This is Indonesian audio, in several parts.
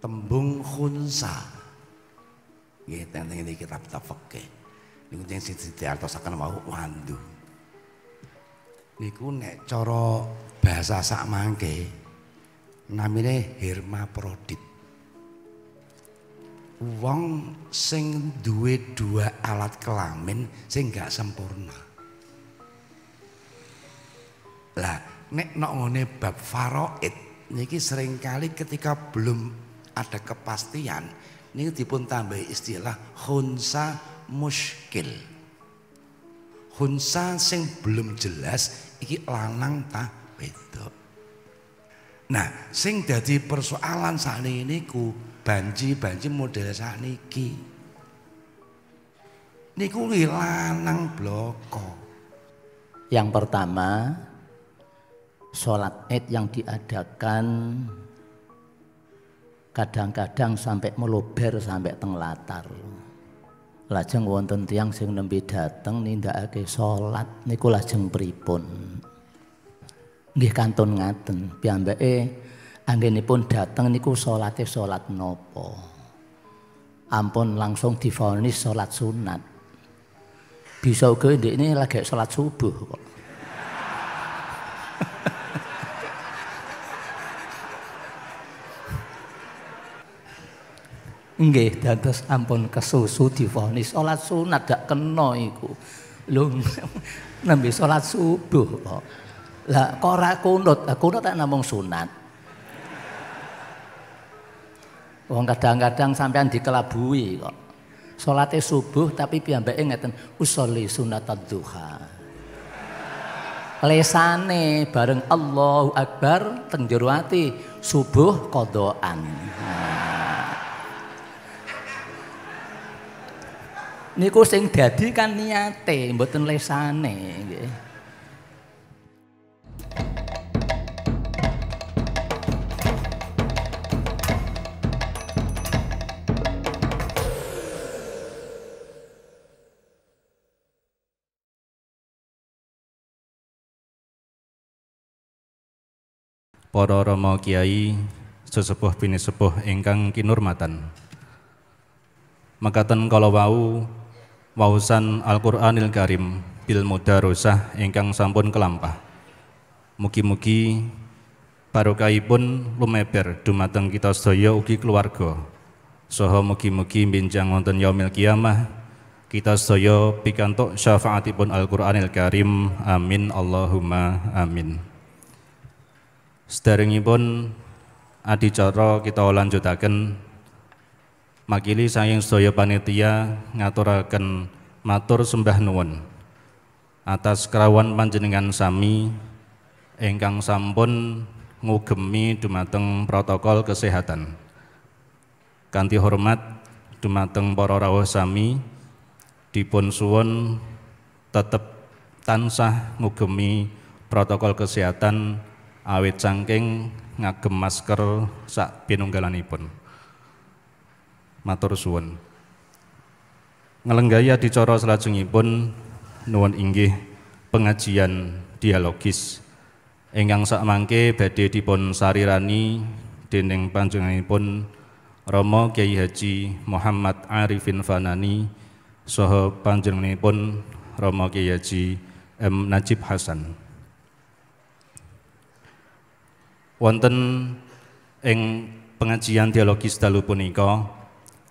tembung khunsa gitu yang ini kita kita fakih yang penting sih di atas akan mau wandu niku nek coro bahasa sak mangke Hirma Prodit. wong sing duwe dua alat kelamin sing gak sempurna lah nek nongone bab faroid niki seringkali ketika belum ada kepastian ini dipun tambah istilah hunsa muskil hunsa sing belum jelas iki lanang ta wedok nah sing jadi persoalan saat ini ku banji-banji model saat ini niku lanang bloko yang pertama sholat id yang diadakan kadang-kadang sampai meluber sampai teng latar. Lajeng wonten tiang sing nembe dateng ake sholat niku lajeng pripun? Nggih kantun ngaten, piyambake anggenipun dateng niku sholatnya sholat nopo, Ampun langsung difonis sholat sunat. Bisa uga ini lagi sholat subuh kok. Nggih, dados ampun kesusu divonis salat sunat gak kena iku. Lho nembe salat subuh kok. Lah kok ora kunut, kunut tak namung sunat. Wong kadang-kadang sampean dikelabui kok. Salate subuh tapi piyambake ngeten usolli sunatad duha. Lesane bareng Allahu Akbar teng subuh kodoan. Nah. niku sing dadi kan niate mboten lesane nggih Para Rama Kiai, sesepuh bini sepuh ingkang kinurmatan. Mekaten kala wau wausan Al-Qur'anil Karim bil Rosah ingkang sampun kelampah. Mugi-mugi pun lumeber dumateng kita sedaya ugi keluarga. Soho mugi-mugi binjang wonten yaumil kiamah kita sedaya pikantuk syafaatipun Al-Qur'anil Karim. Amin Allahumma amin. Sedaringipun adicara kita lanjutaken Makili sayang sedaya panitia ngaturaken matur sembah nuwun atas kerawan panjenengan sami ingkang sampun ngugemi dumateng protokol kesehatan. Kanthi hormat dumateng para rawuh sami dipun suwun tetep tansah ngugemi protokol kesehatan awit cangking ngagem masker sak pinunggalanipun. Matur suwun. Ngelenggaya dicara pun nuwun inggih pengajian dialogis ingkang sakmangke badhe dipun sarirani dening panjenenganipun romo Kyai Haji Muhammad Arifin Fanani saha panjenenganipun romo Kyai Haji M Najib Hasan. Wonten ing pengajian dialogis dalu punika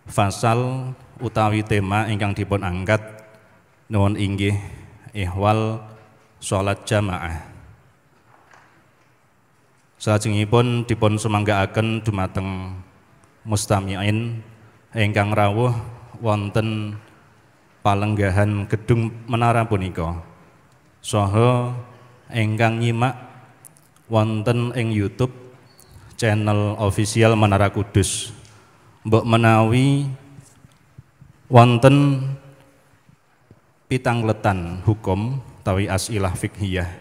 fasal utawi tema ingkang dipun angkat nuwun inggih ihwal salat jamaah. Salajengipun dipun semanggaaken dumateng mustamiin ingkang rawuh wonten palenggahan gedung menara punika. Soho ingkang nyimak wonten ing YouTube channel official Menara Kudus mbok menawi wonten pitangletan hukum tawi asilah fikhiyah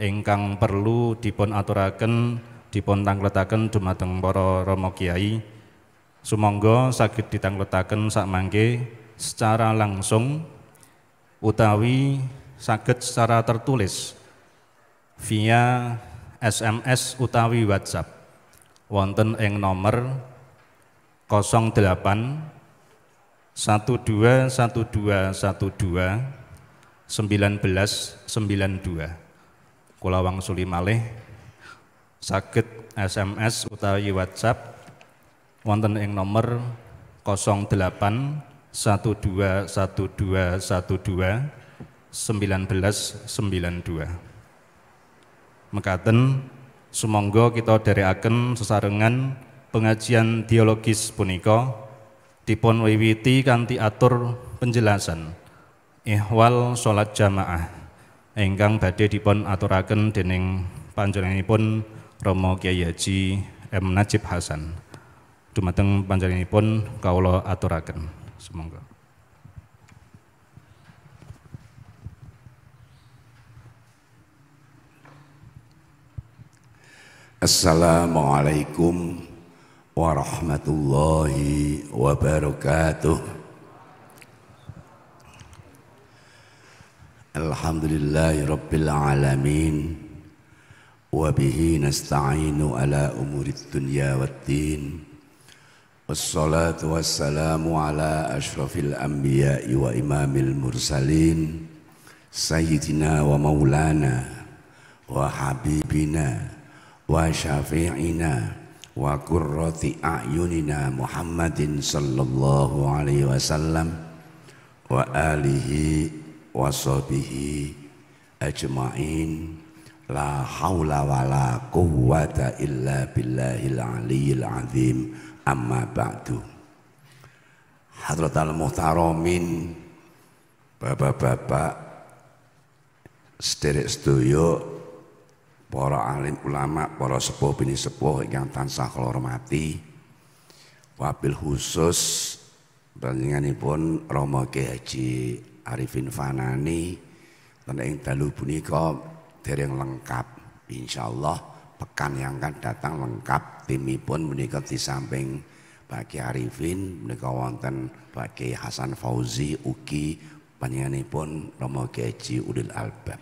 ingkang perlu dipun aturaken dipun tangletaken dumateng para romo kiai sumangga saged ditangletaken sakmangke secara langsung utawi saged secara tertulis via SMS utawi WhatsApp wonten ing nomor 08 12 12 12 1992 Kula wangsuli malih saged SMS utawi WhatsApp wonten ing nomor 08 12 12 12 19 92 Mekaten Semoga kita dari dherekaken sesarengan pengajian teologis punika dipun wiwiti kanthi atur penjelasan ihwal salat jamaah ingkang badhe dipun aturaken dening panjenenganipun Romo kiai Haji M Najib Hasan. Dumateng panjenenganipun kawula aturaken. Semoga. Assalamualaikum warahmatullahi wabarakatuh Alhamdulillahi rabbil alamin Wabihi nasta'inu ala umurid dunya wa din Wassalatu wassalamu ala ashrafil anbiya wa imamil mursalin Sayyidina wa maulana wa habibina wa syafi'ina wa qurrati a'yunina Muhammadin sallallahu alaihi wasallam wa alihi wa sahbihi ajma'in la haula wa la quwwata illa billahil aliyil azim amma ba'du Hadratal muhtaramin bapak-bapak Sederik sedoyo para alim ulama, para sepuh bini sepuh yang tansah kula mati Wabil khusus panjenenganipun Rama Ki Haji Arifin Fanani ten yang dalu punika dereng lengkap. Insyaallah pekan yang akan datang lengkap timipun menika di samping bagi Arifin menika wonten Pak Hasan Fauzi Uki panjenenganipun pun Romo Haji Udil Albab.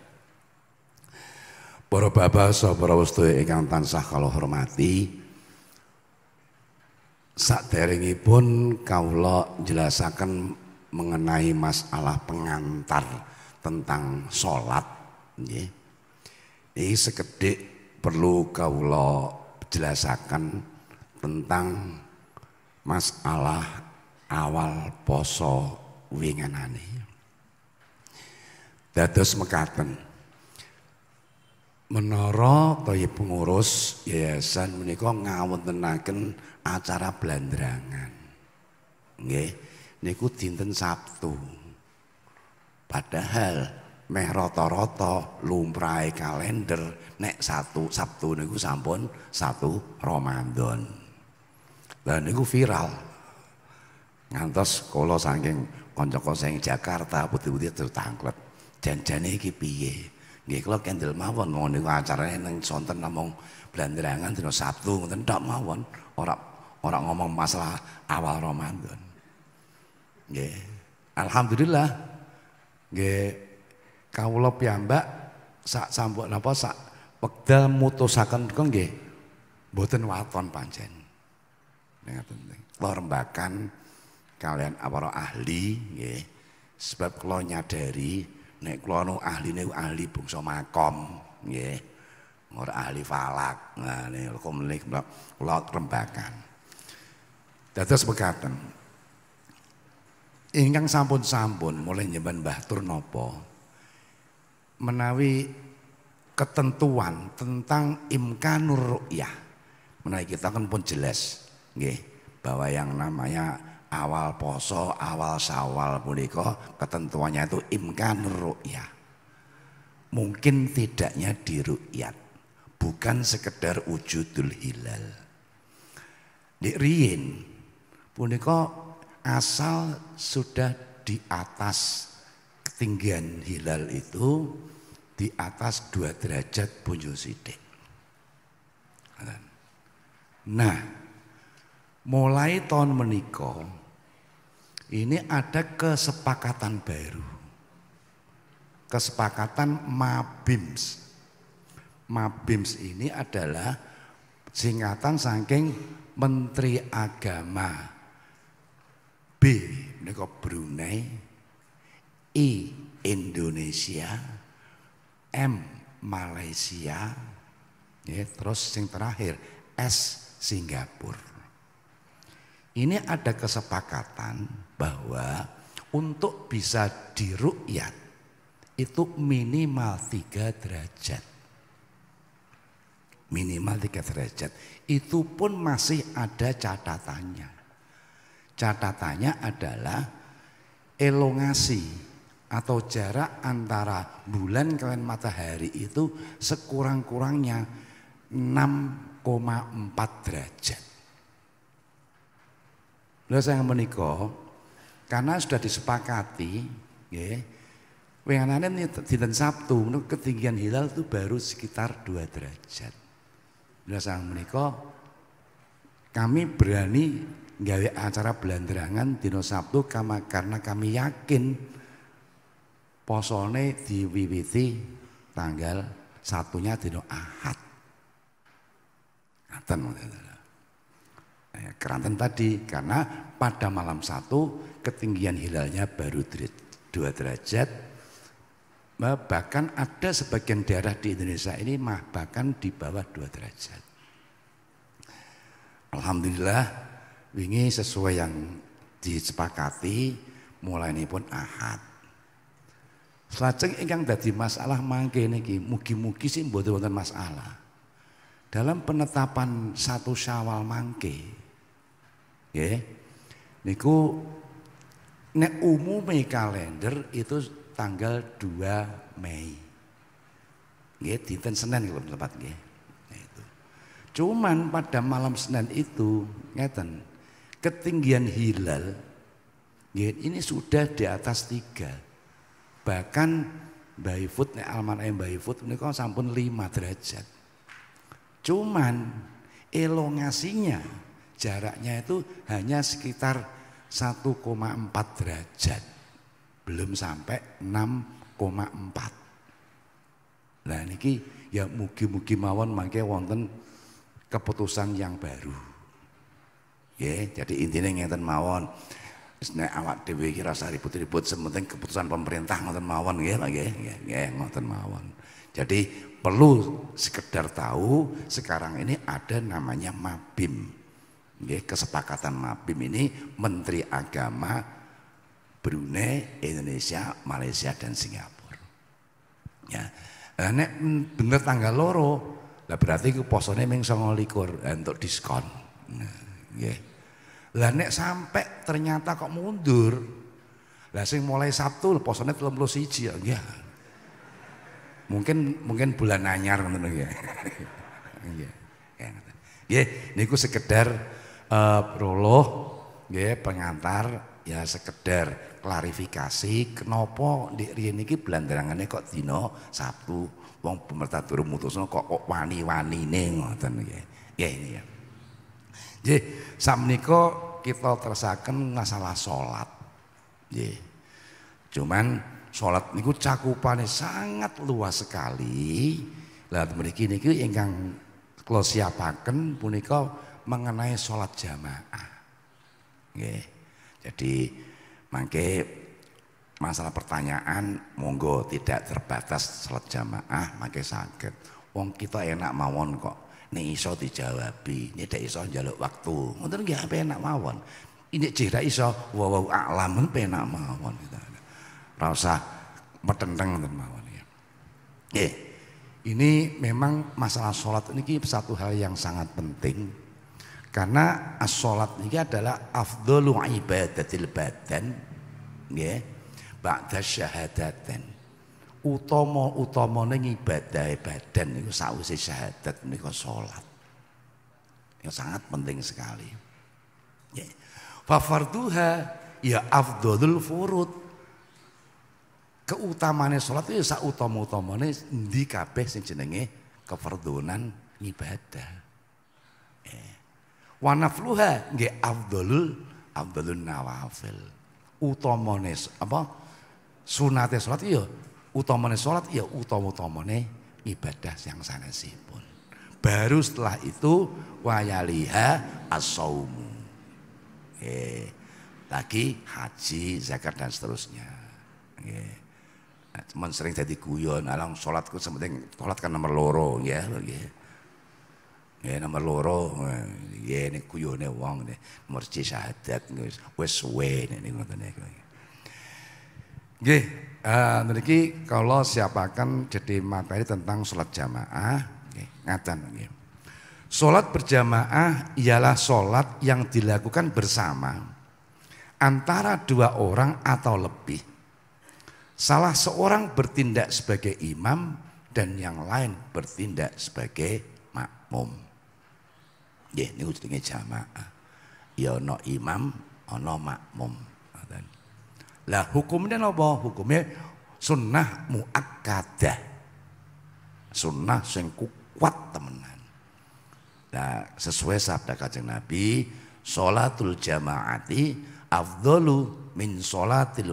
Para babasa para wastaya ingkang tansah kalau hormati pun kawula jelasaken mengenai masalah pengantar tentang solat. Ini sekedhik perlu kaulo jelaskan tentang masalah awal poso winganani. Dados mekaten. Menara kaya pengurus yayasan menika ngawontenaken acara blandrangan. Nggih, niku dinten Sabtu. Padahal meh rata-rata lumrahe kalender nek satu Sabtu niku sampun satu Ramadan. Lah niku viral. Ngantos kula saking kanca-kanca Jakarta putih-putih tertangklet. Janjane iki piye? Nggih kula kendel mawon wong niku acarane nang sonten namung blandrangan dina Sabtu ngoten tok mawon, ora ora ngomong masalah awal Ramadan. Nggih. Alhamdulillah nggih kawula piyambak sak sambuk napa sak wekdal mutusaken kok nggih mboten waton pancen. Ngaten. Kula rembakan kalian para ahli nggih sebab kula nyadari nek kula nu ahline ahli bangsa makom nggih ora ahli falak nah niku kula kula rembakan dados mekaten ingkang sampun-sampun mulai nyemban Mbah Tur napa menawi ketentuan tentang imkanur ru'yah menawi kita kan pun jelas nggih bahwa yang namanya awal poso, awal sawal puniko ketentuannya itu imkan ru'yah. Mungkin tidaknya diru'yat, bukan sekedar wujudul hilal. Di riin puniko asal sudah di atas ketinggian hilal itu di atas dua derajat punjul sidik. Nah, mulai tahun menikah ini ada kesepakatan baru. Kesepakatan MABIMS. MABIMS ini adalah singkatan saking Menteri Agama. B, mereka Brunei. I, Indonesia. M, Malaysia. Ya, terus yang terakhir S, Singapura. Ini ada kesepakatan bahwa untuk bisa dirukyat itu minimal tiga derajat. Minimal tiga derajat. Itu pun masih ada catatannya. Catatannya adalah elongasi atau jarak antara bulan kalian matahari itu sekurang-kurangnya 6,4 derajat. Lalu saya menikah, karena sudah disepakati, ya, Wenganane dinten Sabtu ketinggian hilal itu baru sekitar 2 derajat. Bila menika kami berani nggawe acara belanderangan dino Sabtu kama, karena kami yakin posone diwiwiti tanggal satunya dino Ahad. Ngaten keranten tadi karena pada malam satu ketinggian hilalnya baru dua derajat eh, bahkan ada sebagian daerah di Indonesia ini mah bahkan di bawah dua derajat Alhamdulillah ini sesuai yang disepakati mulai ini pun ahad Selanjutnya ingkang dadi masalah mangke niki mugi-mugi sih mboten masalah. Dalam penetapan satu Syawal mangke Nggih. Niku nek umume kalender itu tanggal 2 Mei. Nggih, dinten Senin kalau tepat, nggih. Nah, itu. Cuman pada malam Senin itu ngeten, ketinggian hilal nggih, ini sudah di atas tiga. Bahkan Mbah Ifut nek almarhum Mbah Ifut niku sampun 5 derajat. Cuman elongasinya jaraknya itu hanya sekitar 1,4 derajat. Belum sampai 6,4. Nah niki ya mugi-mugi mawon mangke wonten keputusan yang baru. Ya, jadi intinya ngeten mawon. Nek awak dhewe iki rasa ribut-ribut sementing keputusan pemerintah ngoten mawon nggih lho nggih nggih mawon. Jadi perlu sekedar tahu sekarang ini ada namanya Mabim kesepakatan Mabim ini Menteri Agama Brunei, Indonesia, Malaysia dan Singapura. Ya. Nah, nek bener tanggal loro, lah berarti ku posone ming likur untuk diskon. Nah, nggih. Lah nek sampai ternyata kok mundur. Lah sing mulai Sabtu posone 31 ya. Mungkin mungkin bulan anyar ngono ya. Nggih. Nggih, niku sekedar eh, proloh nggih pengantar ya sekedar klarifikasi kenapa di riyen iki blandarangane kok dino Sabtu wong pemerintah turun mutus kok kok wani-wanine ngoten nggih. Ya ini ya. Nggih, samnika kita tersaken masalah sholat Nggih. Cuman sholat niku cakupannya sangat luas sekali. Lah mriki niku ingkang kula siapaken punika mengenai sholat jamaah. Jadi mangke masalah pertanyaan monggo tidak terbatas sholat jamaah mangke sakit. Wong kita enak mawon kok. Nih iso dijawabi, tidak iso jaluk waktu. Mungkin nggak apa enak mawon. Ini cerita iso wow wow alam enak mawon gitu. Rasa bertentang dan mawon ya. Ini memang masalah sholat ini satu hal yang sangat penting karena as-salat ini adalah afdhalu ibadatil badan nggih ba'da syahadatan. Utama-utamane ibadah badan niku sawise syahadat menika salat. Yang sangat penting sekali. Ya. Fafarduha ya afdhalul furud. Keutamane salat itu ya sak utama-utamane ndi kabeh sing jenenge kefardunan ibadah. Eh. Wanafluha, nafluha nggih afdhalul afdhalun nawafil. Utamane apa? Sunate salat iya, utamane salat iya, utama-utamane ibadah yang sanesipun. Baru setelah itu wayaliha as-saum. Eh, lagi haji, zakat dan seterusnya. Eh. cuman sering jadi guyon, alang sholatku sementing sholat kan nomor loro ya. Yeah, Ya eh, nomor loro eh, ya ini kuyone wong nih nomor C syahadat wis wis suwe nih ini niku. Nggih, eh niki siapakan jadi materi tentang sholat jamaah okay, ngatan. Okay. Sholat berjamaah ialah sholat yang dilakukan bersama antara dua orang atau lebih. Salah seorang bertindak sebagai imam dan yang lain bertindak sebagai makmum. Ya ini jenenge jamaah. Ya no imam, no makmum. Lah hukumnya boh, Hukumnya sunnah muakkadah. Sunnah sing kuat temenan. Nah, sesuai sabda kajeng Nabi, solatul jamaati afdalu min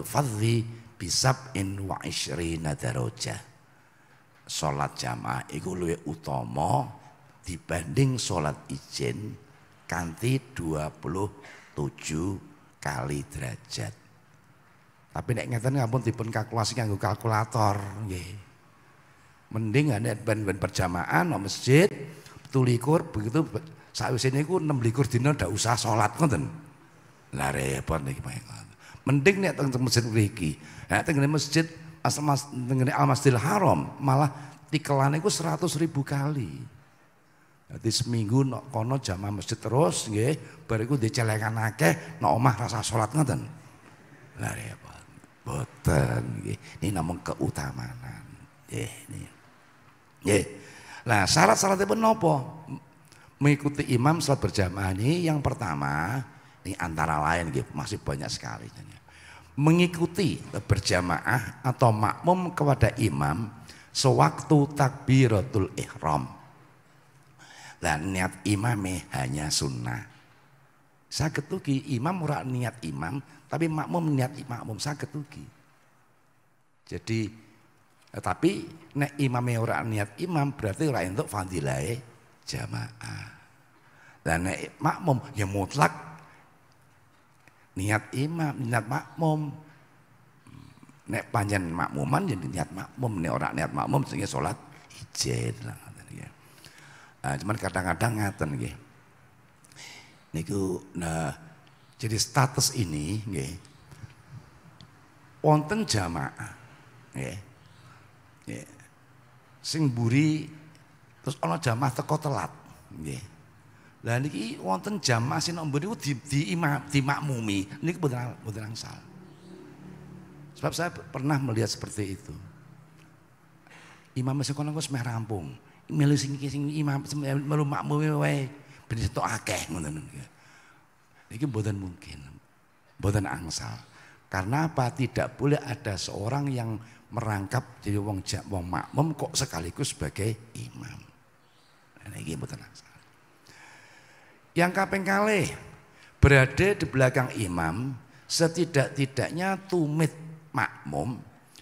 fadli bisab in wa isyrina darajah. Solat jamaah itu lebih utama dibanding sholat izin kanti 27 kali derajat. Tapi nek ngeten ngapun dipun kalkulasi nganggo kalkulator nggih. Mending ya nek ben-ben berjamaah nang masjid tulikur begitu sawise niku 26 dina ndak usah salat ngoten. Lah repot niki Mending nek teng masjid mriki. Nek teng masjid Mas Al Masjidil Haram malah tikelane iku seratus ribu kali. Jadi seminggu nok kono jamaah masjid terus nggih, bar iku dicelengan akeh nok omah rasa sholat ngeten. Lah repot. Boten nggih. Ini namun keutamaan. ini, nggih. Nah, syarat pun nopo? Mengikuti imam sholat berjamaah ini yang pertama, ini antara lain nggih, masih banyak sekali. Mengikuti berjamaah atau makmum kepada imam sewaktu takbiratul ihram lah niat imam eh, hanya sunnah. saya ketuki imam ora niat imam, tapi makmum niat makmum saya ketuki Jadi eh, tapi nek imame ora niat imam berarti ora entuk fadilah jamaah. Lah nek makmum yang mutlak niat imam, niat makmum. Nek panjen makmuman jadi ya niat makmum, nek ora niat makmum sehingga sholat ijen Nah, cuman kadang-kadang ngaten nggih. Niku nah jadi status ini nggih wonten jamaah nggih. Nggih. Sing buri terus ana jamaah teko telat nggih. Lah niki wonten jamaah sing mburi di di, ima, di makmumi. Niki boten boten angsal. Sebab saya pernah melihat seperti itu. Imam sing kono wis meh rampung melu sing sing imam melu makmume wae ben setok akeh ngono. Iki mboten mungkin. Mboten angsal. Karena apa? Tidak boleh ada seorang yang merangkap jadi wong jak wong makmum kok sekaligus sebagai imam. Nah, ini mboten angsal. Yang kaping kalih berada di belakang imam setidak-tidaknya tumit makmum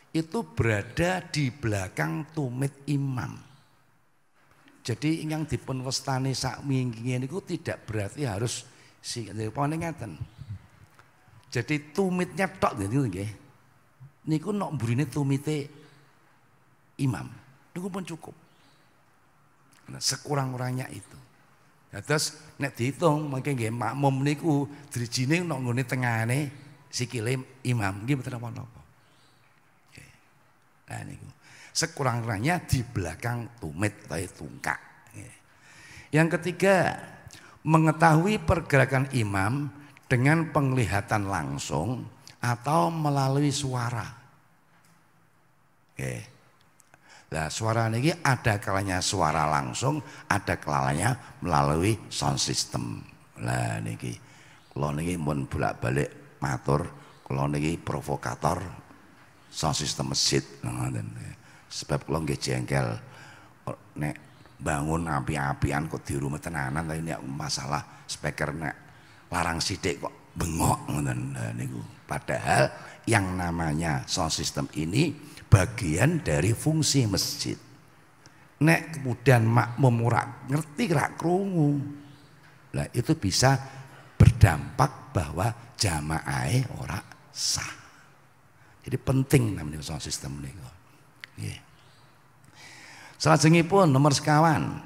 itu berada di belakang tumit imam. Jadi ingkang dipun westani Minggu ini, niku tidak berarti harus si paling ingatan. Jadi tumitnya tok gitu, gitu, nggih. Niku nok mburine tumite imam. Niku pun cukup. Nah, sekurang-kurangnya itu. Ya, terus nek dihitung mungkin gak makmum niku drijine nok ini si sikile imam gimana mboten apa-apa. Nah niku. Sekurang-kurangnya di belakang tumit atau tungkak. Yang ketiga, mengetahui pergerakan imam dengan penglihatan langsung atau melalui suara. Oke. Nah, suara ini ada kalanya suara langsung, ada kalanya melalui sound system. Lah niki kalau niki pun bolak-balik matur, kalau niki provokator sound system masjid Nah, Sebab lo nggak jengkel nek bangun api-apian kok di rumah tenanan tapi nek masalah speaker nek larang sidik kok bengok ngoten nah, Padahal yang namanya sound system ini bagian dari fungsi masjid. Nek kemudian makmum ora ngerti rak krungu. Lah itu bisa berdampak bahwa jamaah orang sah. Jadi penting namanya sound system niku. Selanjutnya pun nomor sekawan.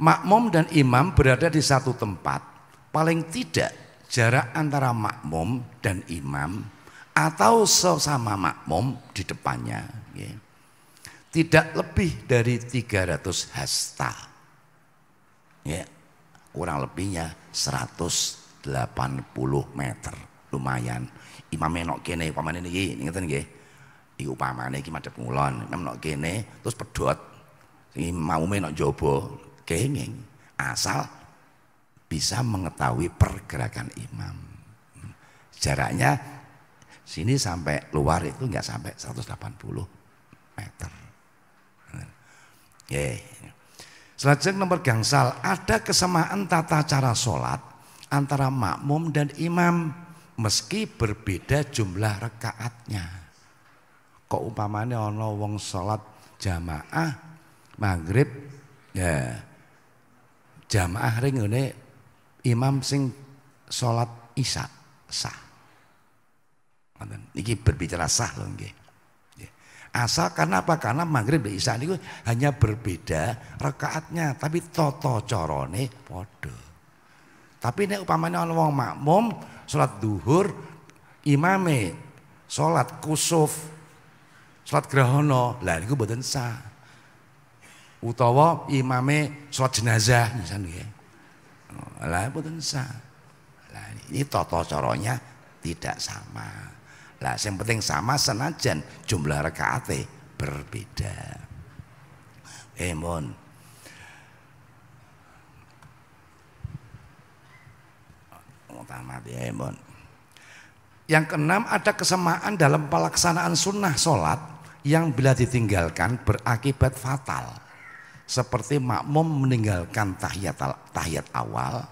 Makmum dan imam berada di satu tempat. Paling tidak jarak antara makmum dan imam atau sesama makmum di depannya ya. tidak lebih dari 300 hasta ya kurang lebihnya 180 meter lumayan imam enok kene paman ini ingetan nggih iku pamane iki madhep ngulon nek kene terus pedhot sing maume nek jaba kenging asal bisa mengetahui pergerakan imam jaraknya sini sampai luar itu nggak sampai 180 meter yeah. Selanjutnya nomor gangsal, ada kesamaan tata cara sholat antara makmum dan imam meski berbeda jumlah rekaatnya kok umpamanya ono wong sholat jamaah maghrib ya jamaah ring ini imam sing sholat isya sah Ini berbicara sah loh nge. Ya. Asal karena apa? Karena maghrib dan isya itu hanya berbeda rekaatnya, tapi toto corone podo. Tapi ini umpamanya orang wong makmum, sholat duhur, imame, sholat kusuf, Salat Gerahono, lah niku mboten sah. Utawa imame salat jenazah misalnya nggih. Ya. Oh, lah mboten sah. Lah ini tata caranya tidak sama. Lah yang penting sama senajan jumlah rakaat berbeda. Eh mon. Oh, tamat ya eh, mon. Yang keenam ada kesamaan dalam pelaksanaan sunnah sholat yang bila ditinggalkan berakibat fatal. Seperti makmum meninggalkan tahiyat, tahiyat awal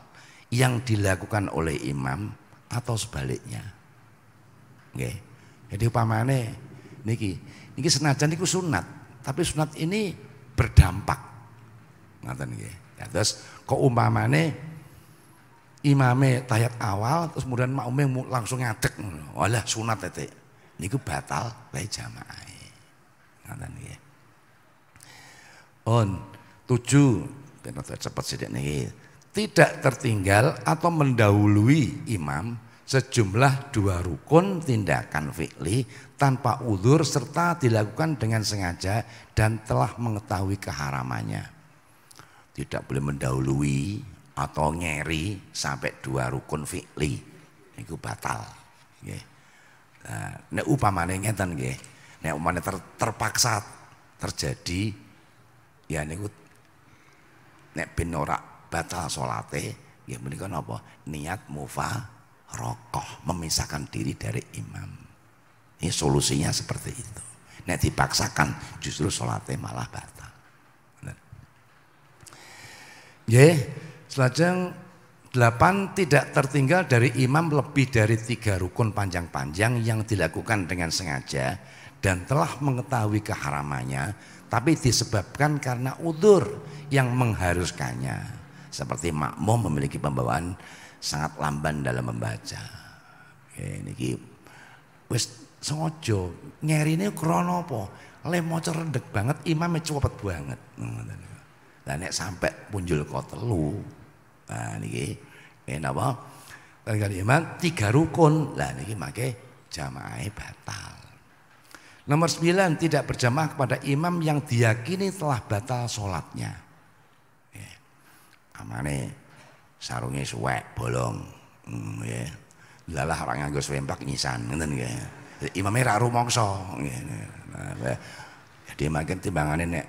yang dilakukan oleh imam atau sebaliknya. Okay. Jadi upamane niki niki senajan niku sunat, tapi sunat ini berdampak. Ngaten nggih. Ya, terus kok umpamane imame tayat awal terus kemudian makmume langsung ngadek, walah sunat ini niku batal wae jamaah ngoten ya. on tujuh cepat cepat nih. nih tidak tertinggal atau mendahului imam sejumlah dua rukun tindakan fi'li tanpa udur serta dilakukan dengan sengaja dan telah mengetahui keharamannya. Tidak boleh mendahului atau ngeri sampai dua rukun fi'li itu batal nggih nah nek upamane ngeten nggih nek upamane ter, terpaksa terjadi ya niku nek ben ora batal salate ya menika apa? niat mufa rokok, memisahkan diri dari imam ini solusinya seperti itu nek dipaksakan justru salate malah batal Nggih. Selajang delapan tidak tertinggal dari imam lebih dari tiga rukun panjang-panjang yang dilakukan dengan sengaja dan telah mengetahui keharamannya tapi disebabkan karena udur yang mengharuskannya seperti makmum memiliki pembawaan sangat lamban dalam membaca Oke, ini wis sengojo nyerine ini kronopo le maca rendek banget imamnya cepet banget dan nah sampai punjul kok telu Nah niki menapa? napa? Kali imam tiga rukun. Lah niki make jamaah batal. Nomor sembilan tidak berjamaah kepada imam yang diyakini telah batal sholatnya. Ya. Amane sarungnya suwek bolong. Hmm, ya. Lalah orang nganggo swempak nyisan ngeten nggih. Imamnya ra rumangsa nggih. Nah, Jadi makin timbangane nek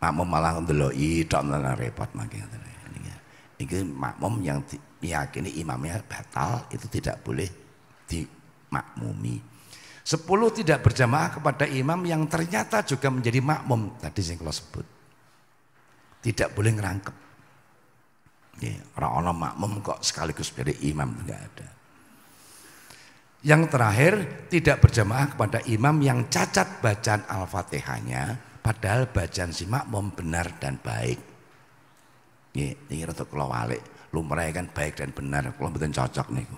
makmum malah ndeloki tok repot makin ini makmum yang meyakini imamnya batal itu tidak boleh dimakmumi. Sepuluh tidak berjamaah kepada imam yang ternyata juga menjadi makmum tadi yang kalau sebut. Tidak boleh ngerangkep. Ya, orang orang makmum kok sekaligus jadi imam enggak ada. Yang terakhir tidak berjamaah kepada imam yang cacat bacaan al-fatihahnya padahal bacaan si makmum benar dan baik nih ini rotok kalau walik. Lumrahe kan baik dan benar, kalau mboten cocok niku.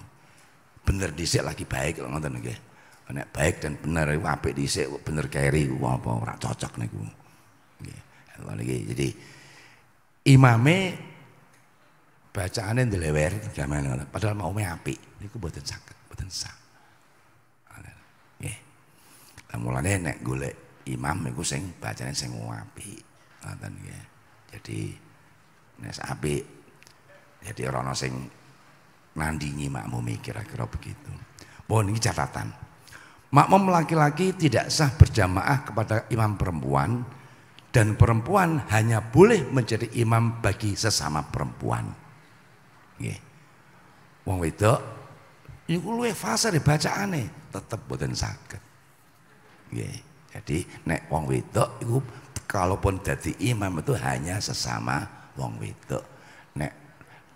Bener dhisik lagi baik lho ngoten nih, Nek baik dan benar iku apik dhisik, bener keri apa ora cocok niku. Nggih. Jadi imame bacaane dilewer, gamen ngoten. Padahal maume apik niku mboten buatin mboten buatin Nggih. ya, mulanya nek gule imam iku sing bacane sing apik. Ngoten nggih. Jadi Nes nah, apik. Jadi orang sing nandingi makmume kira-kira begitu. Mohon ini catatan. Makmum laki-laki tidak sah berjamaah kepada imam perempuan dan perempuan hanya boleh menjadi imam bagi sesama perempuan. Nggih. ini wedok iku luwih fase aneh tetep boten saged. Nggih. Jadi nek wong wedok kalaupun jadi imam itu hanya sesama wong wedok nek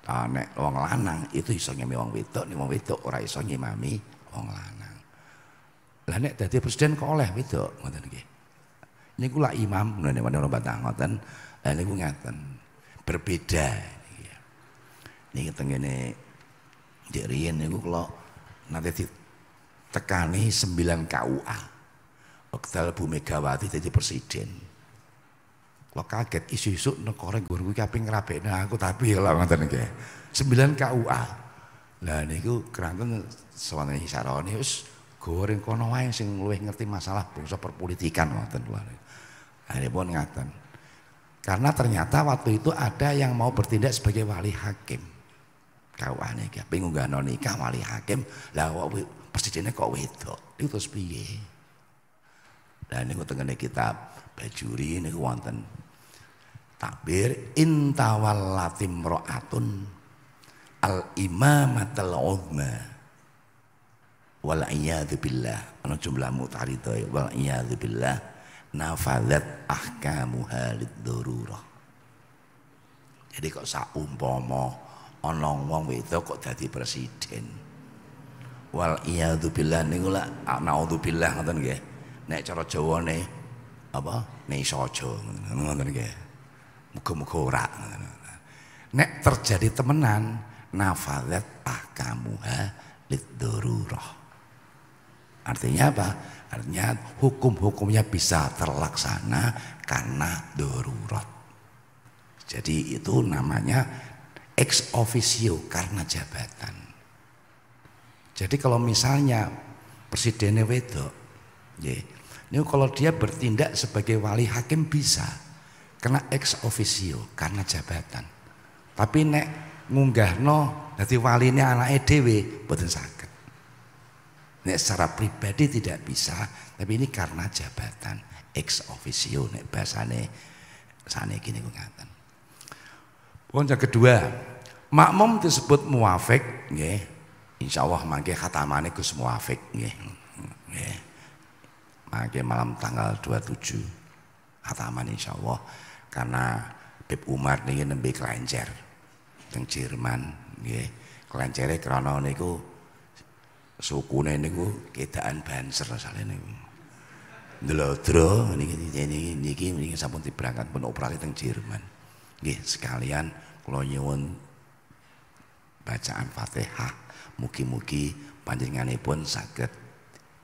uh, nek wong lanang itu iso ngimami wong wedok nek wong wedok ora iso ngimami wong lanang lah nek dadi presiden kok oleh wedok ngoten nggih niku lak imam nek wonten batang ngoten lha niku ngaten berbeda ya. niki tengene ndek riyen niku kula nanti ditekani 9 KUA wekdal Bu Megawati jadi presiden kalau kaget isu-isu negara guru gue kaping rapi nah, aku tapi ya lah mantan kayak sembilan KUA. Lah niku kerangkeng sawane isarone goreng kono wae sing luwih ngerti masalah bangsa perpolitikan luar, lho. pun ngaten. Karena ternyata waktu itu ada yang mau bertindak sebagai wali hakim. KUA nih niki noni nikah wali hakim. Lah presidennya kok wedok. Itu terus piye? Lah niku tengene kitab bajuri ini wonten takbir intawal latim ro'atun al al uzma wal iyadu billah ana jumlah mutaridha ya. wal iyadu billah nafadzat halid darurah jadi kok saumpama ana wong wedok kok dadi presiden wal iyadu billah niku lak naudzubillah ngoten nggih nek cara jawane apa nih sojo ngomong nggih. Muga-muga ora Nek terjadi temenan kamu ha lidzururah. Artinya apa? Artinya hukum-hukumnya bisa terlaksana karena darurat. Jadi itu namanya ex officio karena jabatan. Jadi kalau misalnya presidennya wedok, ini kalau dia bertindak sebagai wali hakim bisa kena ex officio karena jabatan. Tapi nek ngunggah no, nanti wali ini anak edw betul sakit. Nek secara pribadi tidak bisa, tapi ini karena jabatan ex officio nek bahasane sana gini ku Poin yang kedua, makmum disebut muafik insya Allah mangke mana Gus semua nggih. nge. Maka nah, malam tanggal 27 Ataman insya Allah karena Bib Umar ini nembe kelencer teng Jerman nggih. Kelencere krana niku sukune niku kedaan Banser asale niku. nih niki niki niki niki sampun diberangkat pun operasi teng Jerman. Nggih, sekalian kula nyuwun bacaan Fatihah mugi-mugi panjenenganipun saged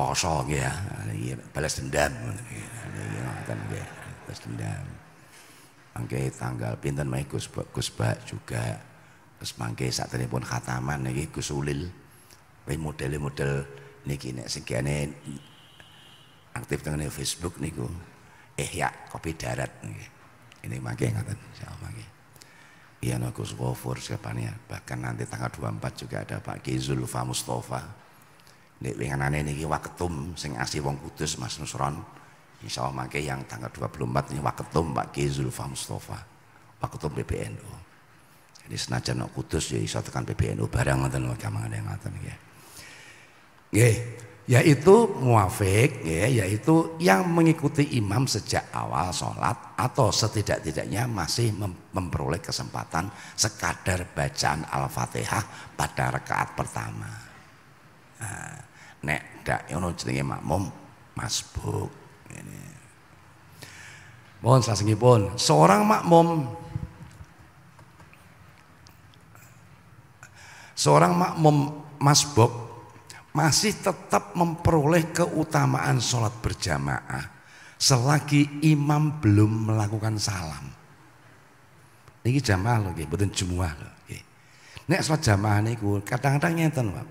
poso gitu ya balas dendam ya, balas dendam mangke tanggal pinten meh Gus Gus Bak juga terus mangke saat ini pun khataman niki Gus Ulil model-model niki nek sing aktif dengan Facebook niku eh ya kopi darat nggih ini mangke ngaten insyaallah mangke Iya Gus Gofur siapa nih bahkan nanti tanggal 24 juga ada Pak Gizul Fa Mustofa Nek winganane niki waketum sing asih wong kudus Mas Nusron. Insya Allah mangke yang tanggal 24 ini waketum Pak Ki Zulfa Mustofa. Waketum PBNU. Jadi senajan nok kudus ya iso tekan PBNU barang ngoten lho yang ngoten nggih. Nggih, yaitu muafik ya, yaitu yang mengikuti imam sejak awal sholat atau setidak-tidaknya masih memperoleh kesempatan sekadar bacaan Al-Fatihah pada rakaat pertama. Nah, nek dak ono jenenge makmum masbuk ngene mohon sasengipun seorang makmum seorang makmum masbuk masih tetap memperoleh keutamaan sholat berjamaah selagi imam belum melakukan salam. Ini jamaah loh, bukan jumuah loh. Nek sholat jamaah niku kadang-kadang nyetan Pak.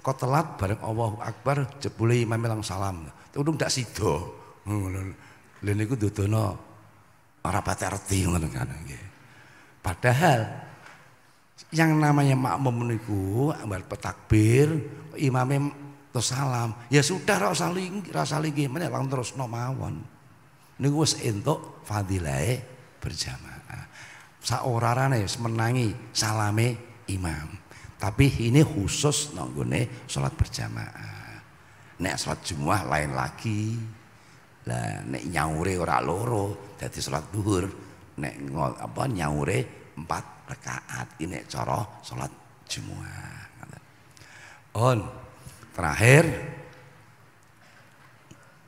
Teko telat bareng Allahu Akbar jebule imam lang salam. Udung dak sida. Ngono. Lha niku dudono ora pati erti ngono kan nggih. Padahal yang namanya makmum niku ambar petakbir, imamnya terus salam. Ya sudah rasa ling rasa linggih meneh lang terus no mawon. Niku wis entuk fadilahe berjamaah. Saorarane menangi salame imam. Tapi ini khusus nonggone sholat berjamaah. Nek sholat jumuah lain lagi. Lah nek nyaure ora loro jadi sholat duhur. Nek apa nyaure empat rekaat. Ini coro sholat jumuah. On terakhir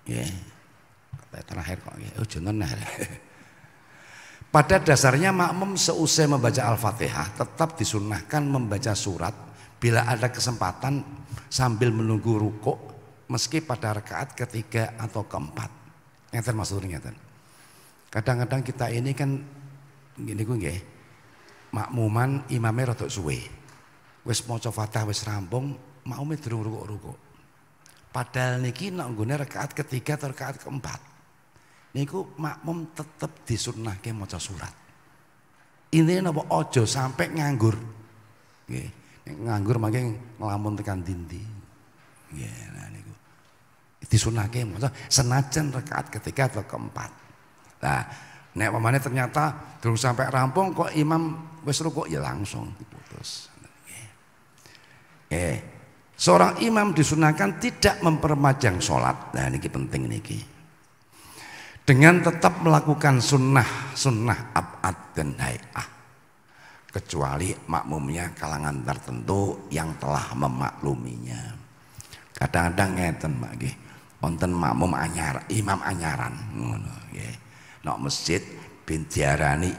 ya yeah. terakhir kok ya oh jangan nah pada dasarnya makmum seusai membaca Al-Fatihah tetap disunahkan membaca surat bila ada kesempatan sambil menunggu rukuk meski pada rakaat ketiga atau keempat. Yang termasuk ingatan. Kadang-kadang kita ini kan gini gue nggih. Makmuman imamnya rotok suwe. Wis maca Fatah wis rampung, makmume durung rukuk-rukuk. Padahal niki nek nggone rakaat ketiga atau rakaat keempat niku makmum tetep disunnahke maca surat. Ini nopo ojo sampai nganggur. Nggih, nganggur mangke ngelamun tekan dindi. Nggih, nah niku. Disunnahke maca senajan rakaat ketiga atau keempat. Nah, nek pamane ternyata terus sampai rampung kok imam wis rukuk ya langsung diputus. Nggih. Seorang imam disunahkan tidak mempermajang sholat. Nah ini penting niki dengan tetap melakukan sunnah sunnah abad dan hai'ah kecuali makmumnya kalangan tertentu yang telah memakluminya kadang-kadang ngeten mak konten wonten makmum anyar imam anyaran ngono nggih nok masjid ben diarani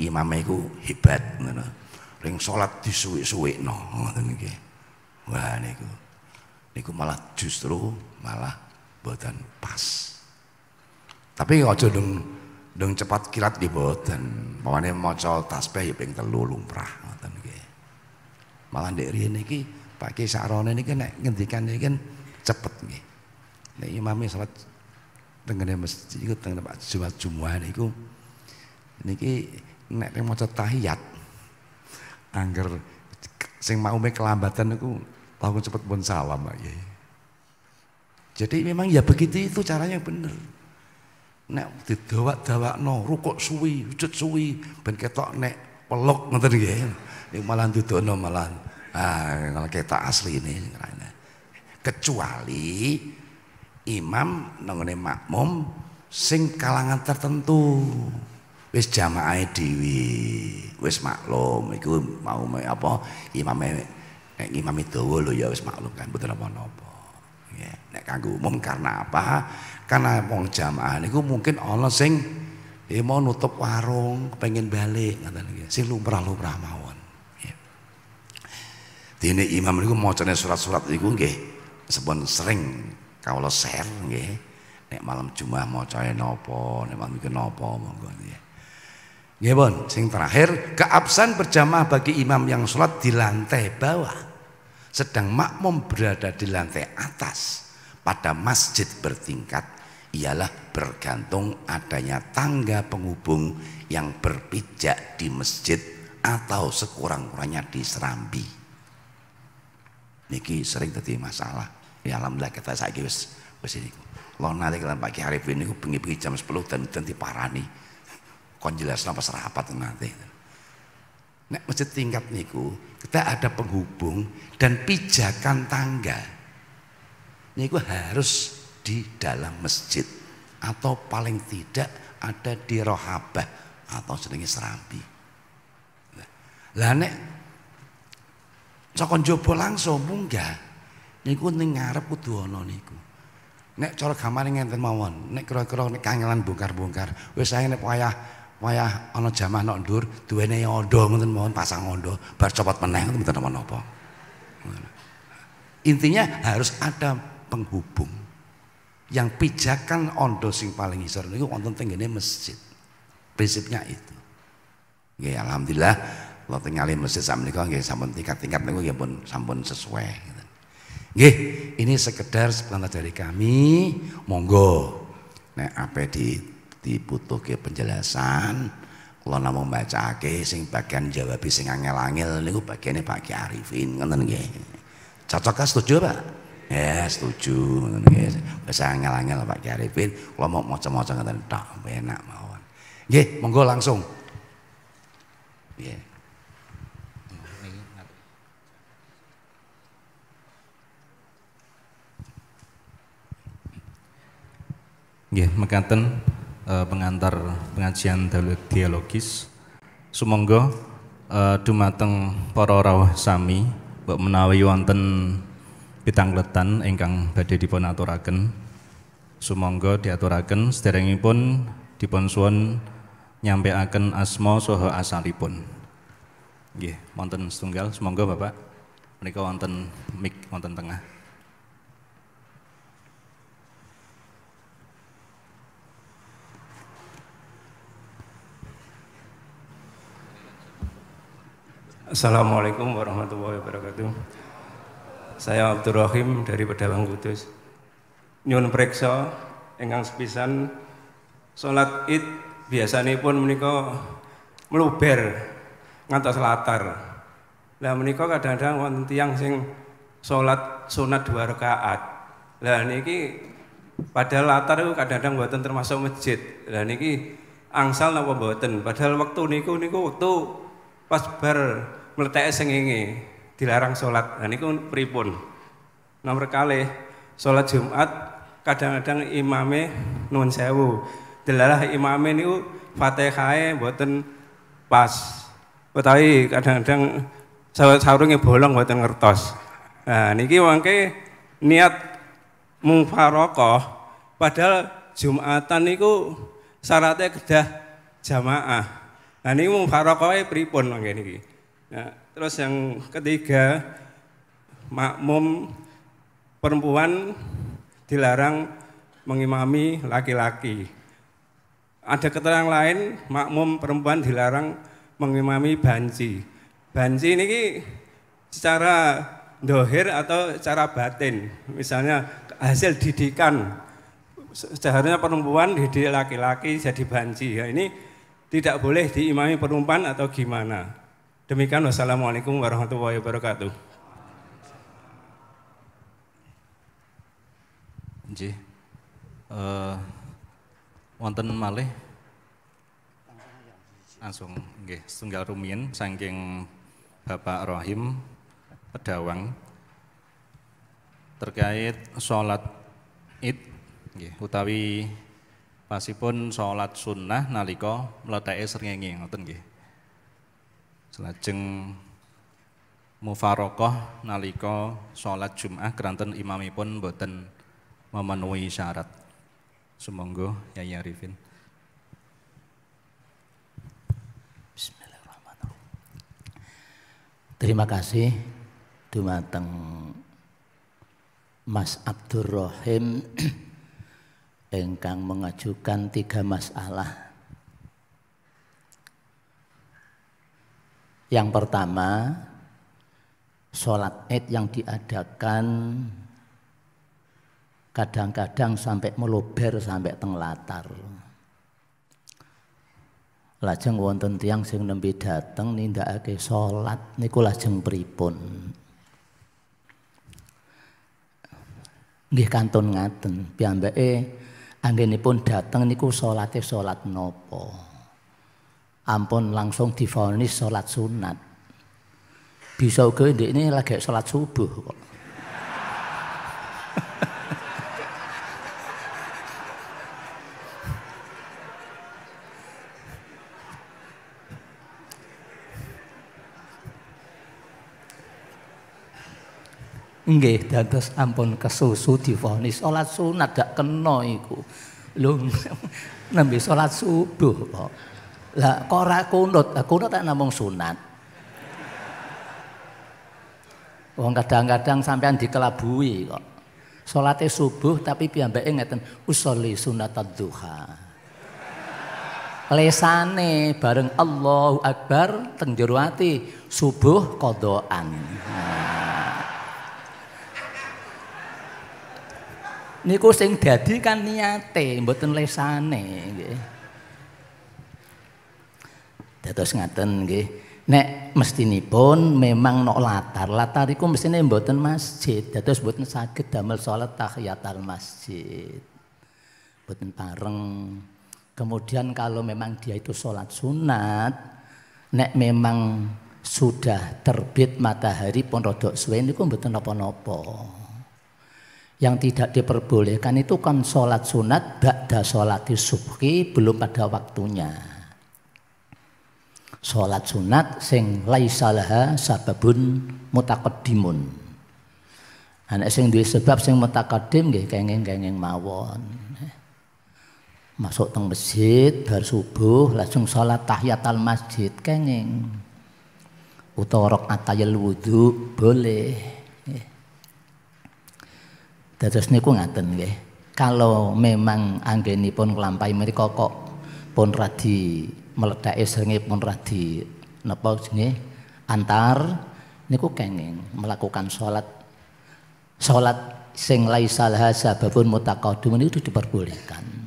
imam iku hebat ngono ring salat disuwik-suwikno ngoten nggih wah niku niku malah justru malah buatan pas tapi cocok dong, dong cepat kilat di boten. mau cowok tasbih ya pengen telu lumprah, Malah dari ini iki Pak pakai Sakrone ini kan ngendikan ini kan cepet nih. Nih mami salat tengene masjid itu tengene Pak Jumat ku niku niki nek mau tahiyat Angker, sing mau kelambatan niku langsung cepet pun salam Jadi memang ya begitu itu caranya benar nek didawak-dawakno rukuk suwi, sujud suwi ben ketok nek pelok ngoten nggih. Iku malah dudono malah ah malah ketok ini, Kecuali imam nangone makmum sing kalangan tertentu wis jamaah dewi, wis maklum iku mau apa imam nek imam itu lho ya wis maklum kan mboten apa-apa nek kanggo umum karena apa karena wong jamaah niku mungkin ana sing ya mau nutup warung, pengen balik ngoten iki. Sing lumrah-lumrah mawon. Ya. Dene imam niku macane surat-surat niku nggih sebon sering kawula share nggih. Nek malam Jumat macae napa, nek malam iki napa monggo nggih. Nggih, Bon. Sing terakhir, keabsahan berjamaah bagi imam yang sholat di lantai bawah sedang makmum berada di lantai atas pada masjid bertingkat ialah bergantung adanya tangga penghubung yang berpijak di masjid atau sekurang-kurangnya di serambi. Niki sering terjadi masalah. Ya alhamdulillah kita saiki wis wis ini. Lo nanti kita Pak Kiai ini niku bengi jam 10 dan dan diparani. Kon jelas pas serapat nanti. Nek masjid tingkat niku kita ada penghubung dan pijakan tangga. Niku harus di dalam masjid atau paling tidak ada di rohabah atau sedangnya serambi. Lah nek cokon jopo langsung munggah niku ning ngarep kudu ana niku. Nek cara gamane ngenten mawon, nek kira-kira nek kangelan bongkar-bongkar, wis saya nek wayah wayah ana jamaah nok ndur duwene ondo ngoten mawon pasang ondo bar copot meneh ngoten menapa. Intinya harus ada penghubung yang pijakan ondo sing paling isor niku wonten ini masjid. Prinsipnya itu. Ya alhamdulillah lo tingali masjid sak menika nggih sampun tingkat-tingkat niku nggih pun sampun sesuai gitu. ini sekedar sebentar dari kami. Monggo nek ape di dibutuhke penjelasan kula baca ake, sing bagian jawab sing angel-angel niku bagiane Pak pakai Arifin ngoten nggih. Cocok setuju Pak? Ya, setuju. Biasa ya, angel-angel Pak Kiai Arifin, kalau mau maca-maca ngoten tok, enak mawon. Nggih, monggo langsung. Nggih. Yeah. Nggih, mekaten uh, pengantar pengajian dialogis. Sumangga uh, dumateng para rawuh sami mbok menawi wonten pitangletan ingkang badhe dipunaturaken. Sumangga diaturaken pun dipun suwun nyampaiaken asma soho asalipun. Nggih, wonten setunggal Semoga Bapak menika wonten mic wonten tengah. Assalamualaikum warahmatullahi wabarakatuh saya Abdul Rahim dari Pedalang Kudus. Nyun periksa engang sepisan solat Id pun menika meluber ngantos latar. Lah menika kadang-kadang wonten tiyang sing solat sunat dua rakaat. Lah niki padahal latar itu kadang-kadang buatan termasuk masjid. Lah niki angsal napa buatan, Padahal waktu niku niku waktu pas bar mleteke sengenge dilarang sholat. Nah niku pripun. Nomor kali sholat Jumat kadang-kadang imame nun sewu. Dilarang imame ini fatihahnya buatan pas. betawi kadang-kadang sawet sarunge bolong buatan ngertos. Nah niki wangke niat mungfarokoh padahal Jumatan niku syaratnya kedah jamaah. Nah ini mungfarokohe pripun wangke niki. Nah, Terus yang ketiga, makmum perempuan dilarang mengimami laki-laki. Ada keterangan lain, makmum perempuan dilarang mengimami banci. Banci ini secara dohir atau secara batin. Misalnya hasil didikan, seharusnya perempuan didik laki-laki jadi banci. Ya, ini tidak boleh diimami perempuan atau gimana. Demikian wassalamualaikum warahmatullahi wabarakatuh. Ji, Uh, wonten malih langsung nggih tunggal rumiyin saking Bapak Rohim Pedawang terkait sholat id nggih utawi pasipun sholat sunnah nalika mleteke srengenge ngoten nggih Selajeng mufarokoh naliko sholat Jum'ah keranten imamipun boten memenuhi syarat. Semoga ya Arifin. Bismillahirrahmanirrahim. Terima kasih dumateng Mas Abdurrahim engkang mengajukan tiga masalah Yang pertama, sholat id yang diadakan kadang-kadang sampai meluber sampai teng latar. Lajeng wonten tiang sing nembi dateng ake sholat niku lajeng pripun? Nggih kantun ngaten, piyambake anggenipun dateng niku salate sholat nopo ampun langsung difonis sholat sunat. Bisa uga ini lagi sholat subuh kok. Nggih, dados ampun kesusu divonis salat sunat Gak kena iku. Lho nembe salat subuh kok. Lah kok ora kunut? Lah kunut tak namung sunat. Wong kadang-kadang sampean dikelabui kok. Salate subuh tapi piyambake ngeten usolli sunatad duha. Lesane bareng Allahu Akbar teng jero ati subuh kodoan. Nah. Niku sing dadi kan niate mboten lesane nggih. Dados ngaten nggih. Nek mesti mestinipun memang nok latar, latar iku mestine mboten masjid. Dados mboten sakit damel salat tahiyatul masjid. Mboten pareng. Kemudian kalau memang dia itu sholat sunat, nek memang sudah terbit matahari pun rodok suwe niku mboten napa-napa. Yang tidak diperbolehkan itu kan sholat sunat sholat di subhi belum pada waktunya. Sholat sunat sing laisa laha sababun mutaqaddimun. Anak sing duwe sebab sing mutaqaddim nggih kenging-kenging mawon. Masuk teng masjid bar subuh langsung tahiyat al masjid kenging. Utawa rakaatayil wudu boleh. Terus niku ngaten nggih. Kalau memang anggenipun nglampahi mereka kok pun radi meledak meledake pun radhi nopo sini antar niku kenging melakukan sholat sholat sing salha sababun ini itu diperbolehkan.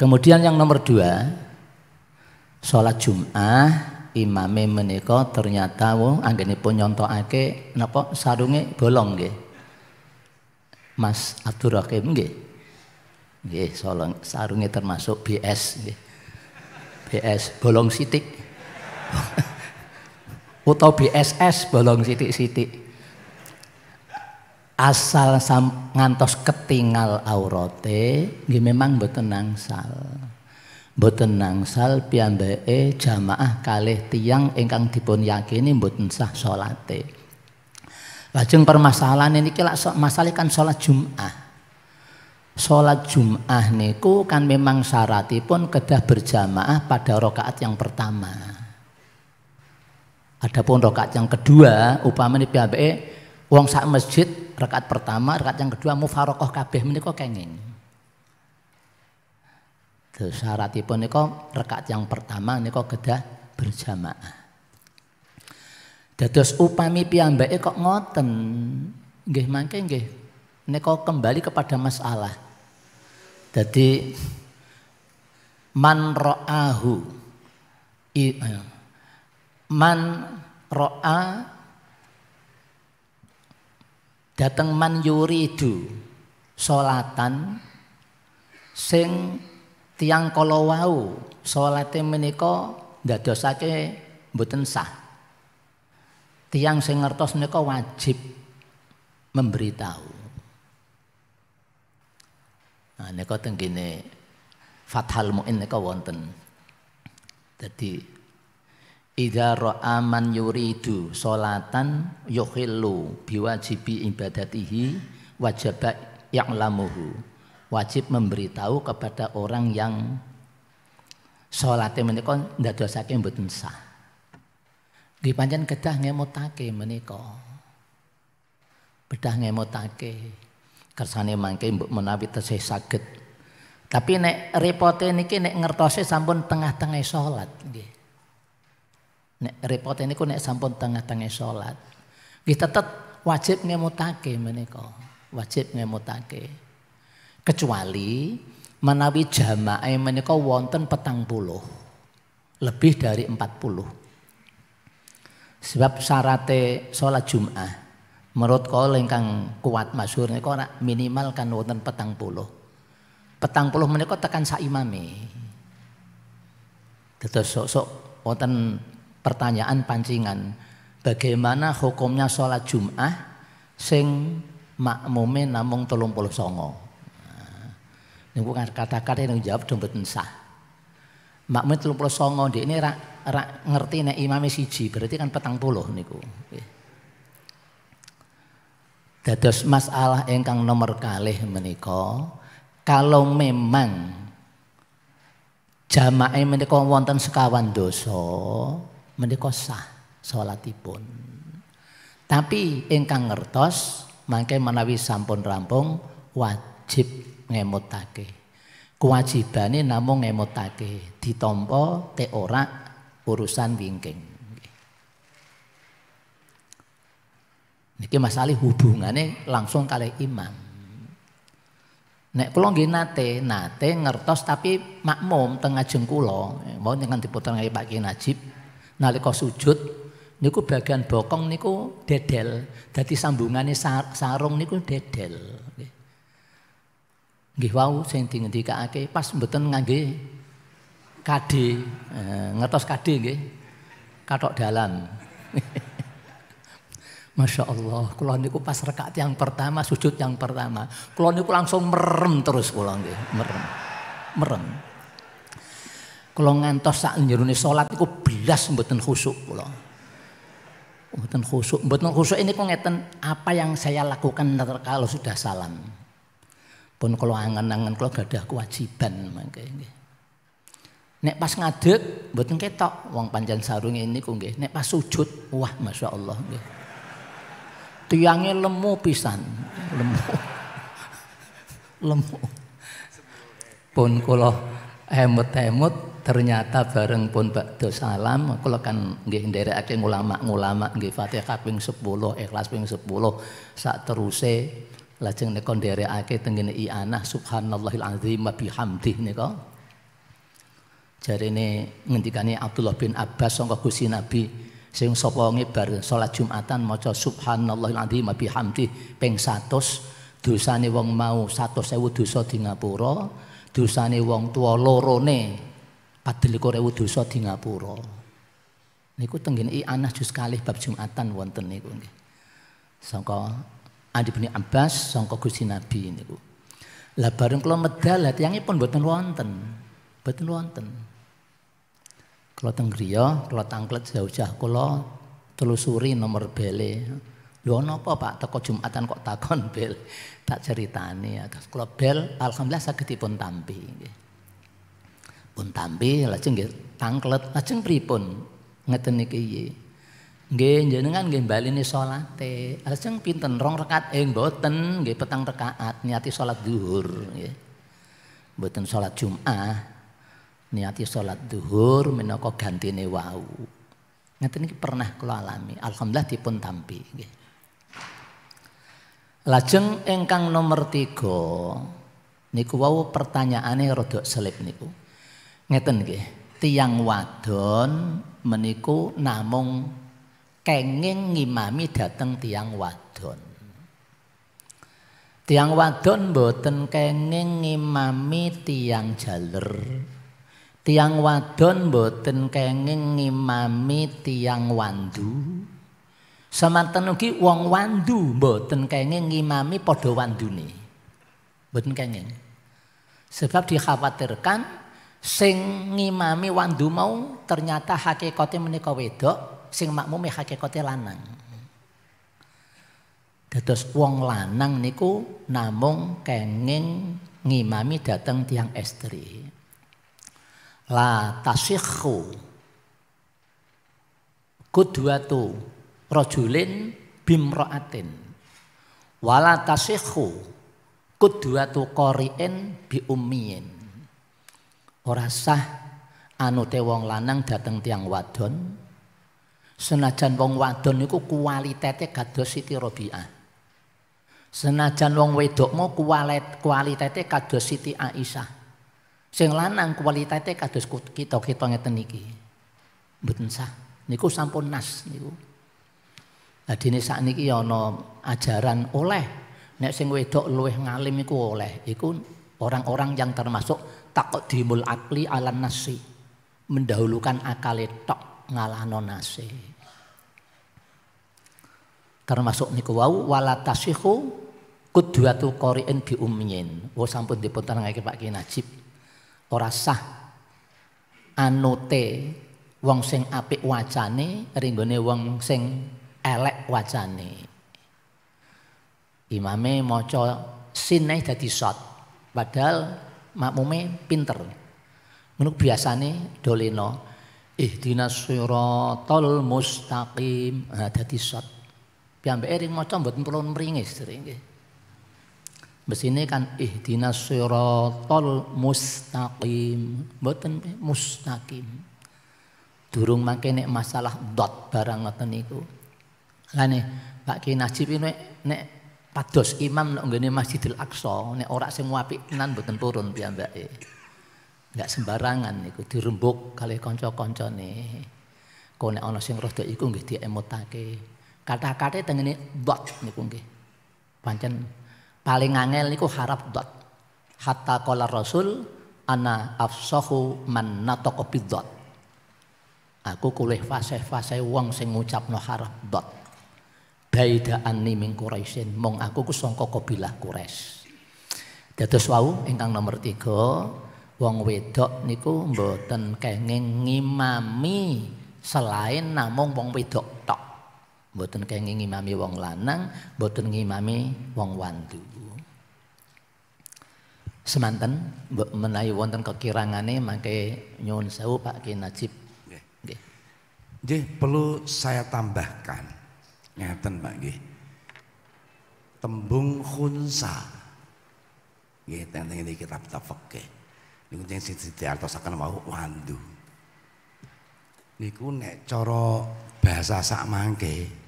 Kemudian yang nomor dua, sholat Jum'ah imame menika ternyata wo pun nyontokake napa sarunge bolong nggih. Mas Abdurrahim nggih. Nggih, sarunge termasuk BS nggih. BS bolong sitik atau BSS bolong sitik-sitik asal sam, ngantos ketinggal aurote, nggih memang mboten nangsal mboten nangsal piyambake jamaah kalih tiang ingkang dipun yakini mboten sah salate lajeng permasalahan ini lak masalah kan salat Jumat Sholat Jum'ah niku kan memang syaratipun kedah berjamaah pada rokaat yang pertama. Adapun rokaat yang kedua, upamane piyambake wong sak masjid rokaat pertama, rokaat yang kedua mufarokoh kabeh menika kenging. Syaratipun niku rokaat yang pertama niku kedah berjamaah. Dados upami piyambake kok ngoten, nggih mangke nggih Niko kembali kepada masalah. Jadi man ro'ahu eh, man ro'a datang man yuridu solatan sing tiang kolowau wau meniko menika ndadosake mboten sah. Tiang sing ngertos menika wajib memberitahu. Nah, nika teng kene Fathul Muin nika wonten. Jadi Ida ra'a man yuridu solatan yukhillu biwajibi ibadatihi yang lamuhu Wajib memberitahu kepada orang yang solatnya tidak dosa yang betul sah. di panjang kedah ngemotake menikah Bedah ngemotake kersane mangke mbok menawi tesih saged. Tapi nek repote niki nek ngertose sampun tengah-tengah salat nggih. Nek repote niku nek sampun tengah-tengah salat. Nggih tetep wajib ngemutake menika. Wajib ngemutake. Kecuali menawi jamaah menika wonten petang puluh. Lebih dari empat puluh. Sebab syaratnya sholat Jum'ah Menurut kau lengkang kuat masyhur kau nak minimal kan wonten 40. puluh menikah tekan sa imami. Dados sok-sok wonten pertanyaan pancingan, bagaimana hukumnya sholat Jum'ah sing makmume namung puluh telung 39. Nah, bukan kata-kata yang jawab dong betul sah. Makmume songo di ini rak, rak ngerti nih imami siji, berarti kan petang puluh niku. Nggih. Dados masalah ingkang nomor kalih menika kalau memang jamae menika wonten sekawan dosa menika sah salatipun. Tapi ingkang ngertos mangke menawi sampun rampung wajib ngemutake. Kewajibane namung ngemutake ditampa te ora urusan wingking. Ini masalah hubungannya langsung kali imam. Nek kulong nggih nate, nate ngertos tapi makmum tengah ajeng mau dengan diputer ngai Pak Ki Najib nalika sujud niku bagian bokong niku dedel, dadi sambungane sarung niku dedel. Nggih wau sing dingendikake pas mboten ngangge KD, eh, ngertos KD nggih. Katok dalan. Masya Allah, kalau niku pas rekat yang pertama, sujud yang pertama, kalau niku langsung merem terus pulang nih, merem. Merem. Kalau ngantos saat jerone salat niku belas mboten khusuk pulang. Mboten khusuk, mboten khusuk ini kok ngeten apa yang saya lakukan kalau sudah salam. Pun kalau angan-angan kalau gak ada kewajiban mangke Nek pas ngadeg mboten ketok uang panjang sarung ini kau nggih. Nek pas sujud, wah masya Allah Gitu tiangnya lemu pisan lemu lemu pun kula hemut-hemut ternyata bareng pun bakdo salam kula kan nggih nderekake ulama-ulama nggih Fatihah ping 10 ikhlas ping 10 sak teruse lajeng nika nderekake tengene ianah subhanallahil azim bihamdih nika jarene ngendikane Abdullah bin Abbas sangka Gusti Nabi sing sawonge bar salat Jumatan maca subhanallahil azim bihamdi ping 100 dosane wong mau 100.000 dosa di ngapura dosane wong tua lorone 24.000 dosa di ngapura niku i anas jus kalih bab Jumatan wonten niku nggih sangka Adi bin Abbas sangka Gusti Nabi niku lah bareng kula medal tiyangipun mboten wonten mboten wonten kalau tenggriya, kalau tangklet jauh-jauh kula telusuri nomor bele. Lho napa apa Pak teko Jumatan kok takon bel? Tak ceritani ya. Kula bel alhamdulillah saged dipun tampi nggih. Pun tampi lajeng nggih tangklet lajeng pripun? Ngeten niki piye? Nggih njenengan nggih ni salate. Lajeng pinten rong rekat eh mboten nggih petang rakaat niati salat zuhur nggih. Mboten salat Jumat niati sholat duhur ganti gantine wau. ngerti ini pernah kalau alami. Alhamdulillah dipun tampi. Lajeng engkang nomor tiga niku wau pertanyaannya rodok selip niku. Ngeten nggih, tiang wadon meniku namung kenging ngimami dateng tiang wadon. Tiang wadon boten kenging ngimami tiang jaler. Tiang wadon boten kenging ngimami tiang wandu. Semanten ugi wong wandu boten kenging ngimami padha wandune. Boten kenging. Sebab dikhawatirkan sing ngimami wandu mau ternyata hakikate menika wedok, sing makmume hakikate lanang. Dados wong lanang niku namung kenging ngimami dateng tiang estri la tasikhu kudwatu rojulin bimroatin wala tasikhu kudwatu koriin bi ummiyin ora sah te wong lanang dateng tiang wadon senajan wong wadon niku kualitate kados Siti Rabi'ah senajan wong wedok mau kualitate kados Siti Aisyah Sing lanang kualitasnya kados kita-kita ngeten niki. Mboten sah. Niku sampun nas niku. Adine ya ana ajaran oleh nek sing wedok luweh ngalim iku oleh. Iku orang-orang yang termasuk takut dimul akli ala nasi. Mendahulukan akal tok ngalahno nasi. Termasuk niku wau wala tasihu kudwatu qari'in bi ummiyin. Wo sampun dipuntenengake Pak Ki Najib ora sah anote wong sing apik wacane ringgone wong sing elek wacane imame maca sinai dadi sot padahal makmume pinter ngono biasane ih ihdinas siratal mustaqim nah dadi sot piyambake ring maca mboten perlu mringis nggih Besine kan ihdinas siratal mustaqim. Mboten mustaqim. Durung mangke nih masalah dot barang ngoten niku. Lah nih Pak Ki Najib ini nek, padus pados imam nek nggone Masjidil Aqsa nek ora sing apik tenan mboten purun piyambake. Enggak sembarangan niku dirembuk kali kanca-kancane. Kok nek ana sing rada iku nggih diemotake. Kata-kate tengene dot niku nggih. Pancen Paling angel niku harap dot. Hatta kola Rasul ana afsahu man natoko bidot. Aku kulih fase-fase wong sing ngucapno harap dot. Baida anni min Quraisyin mong aku ku sangka kabilah Quraisy. Dados wau ingkang nomor tiga wong wedok niku mboten kenging ngimami selain namung wong wedok. Mboten kenging ngimami wong lanang, mboten ngimami wong wantu. Semanten menawi wonten kekirangane mangke nyuwun sewu Pak Ki Najib. Nggih. Nggih. Nggih, perlu saya tambahkan. ngaten Pak nggih. Tembung khunsa. Nggih, tentang ini kitab tafakih. Niku sing diartosaken mau wandu. Niku nek cara bahasa sak mangke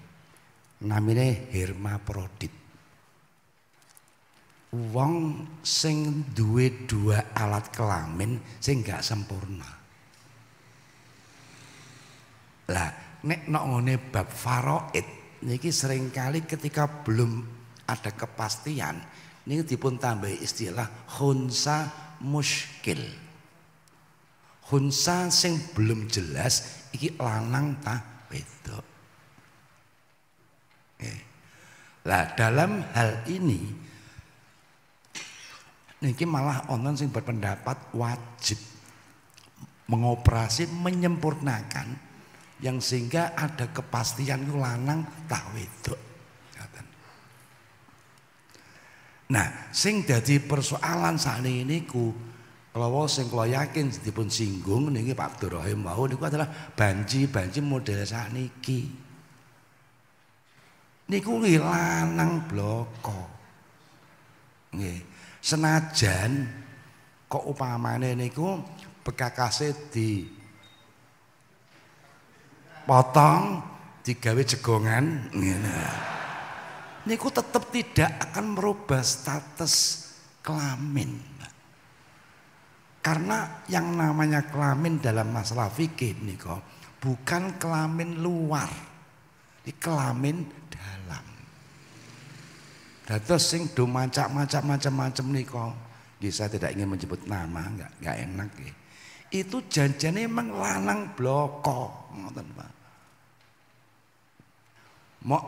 namine hermaprodit. Wong sing duwe dua alat kelamin sing gak sempurna. Lah nek nok ngene bab faraid niki seringkali ketika belum ada kepastian niki dipun tambah istilah khunsa muskil. Khunsa sing belum jelas iki lanang ta wedok. Nah, dalam hal ini niki malah onten sing berpendapat wajib mengoperasi menyempurnakan yang sehingga ada kepastian itu lanang tak wedok. Nah, sing jadi persoalan saat ini ku kalau sing kalau yakin dipun singgung niki Pak Abdurrahim mau niku adalah banji-banji model saat niki niku lanang bloko. Nggih. Senajan kok upamane niku bekakase di potong digawe jegongan ngene. Niku tetap tidak akan merubah status kelamin. Karena yang namanya kelamin dalam masalah fikih Niko bukan kelamin luar. Di kelamin dalam. Dados sing do macak-macak macam-macam nih kok, saya tidak ingin menyebut nama, enggak enggak enak ya. Itu janjian emang lanang bloko, ngoten Pak. Mok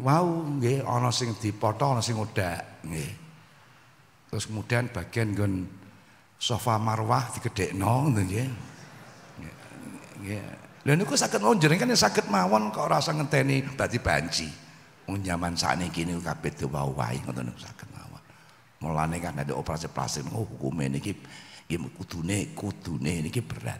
wow, nggih ono sing portal, ono sing udak, nggih. Terus kemudian bagian gun sofa marwah kedek nong, nggih. Nggih. Lha niku saged mawon jenengan ya, saged mawon kok rasa ngenteni berarti banci. Wong oh, zaman sakniki niku kabeh dewa wae ngoten niku saged mawon. Mulane kan ada operasi plastik oh ini niki iki kudune kudune niki berat.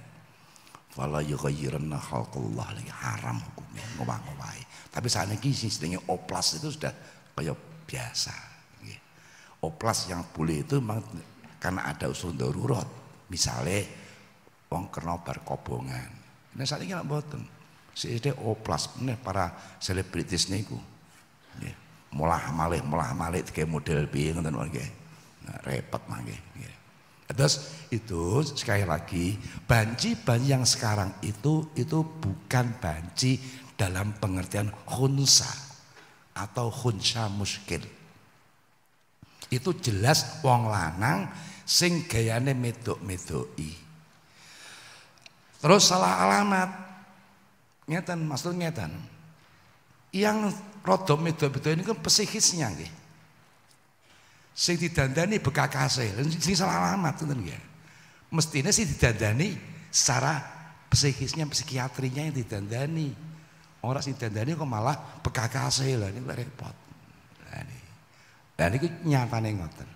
Fala yughayyiranna khalqullah lagi haram hukumnya ngomong wae. Tapi sakniki sistemnya oplas itu sudah kaya biasa. Oplas yang boleh itu memang karena ada usul darurat. Misalnya wong kena bar Nah saat ini nak boten. ide oplas oh, meneh para selebritis nih ku, Mulah malih mulah malih kayak model bing dan mawon nggih. Nah, repot mangke Terus itu sekali lagi banci-banci yang sekarang itu itu bukan banci dalam pengertian hunsa atau hunsa muskil. Itu jelas wong lanang sing gayane medok-medoki. Terus salah alamat. Ngeten, maksud ngeten. Yang rodo medo beda ini kan psikisnya nggih. Sing didandani bekakase, sing salah alamat ngeten nggih. Mestine sih didandani secara psikisnya, psikiatrinya yang didandani. Orang sing didandani kok malah bekakase lah niku repot. ini, Lah niku nyatane ngoten.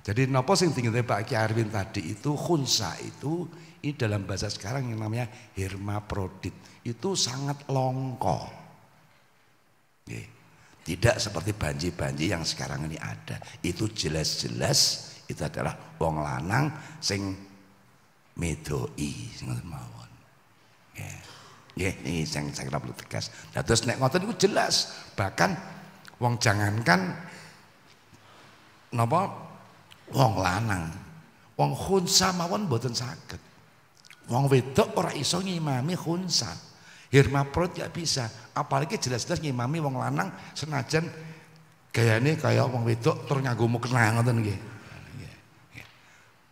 Jadi nopo sing tinggal Pak Ki Arwin tadi itu khunsa itu ini dalam bahasa sekarang yang namanya hermaprodit. Itu sangat longko. Tidak seperti banji-banji yang sekarang ini ada. Itu jelas-jelas itu adalah wong lanang sing medoi sing mawon. Nggih. Nggih, niki sing saya perlu tegas. Nah, terus nek ngoten itu jelas, bahkan wong jangankan napa wong lanang, wong khunsa mawon mboten saged. Wong wedok ora iso ngimami khunsa. Hermaprod gak bisa, apalagi jelas-jelas ngimami wong lanang senajan gayane kaya wong wedok tur nganggo mukena ngoten nggih.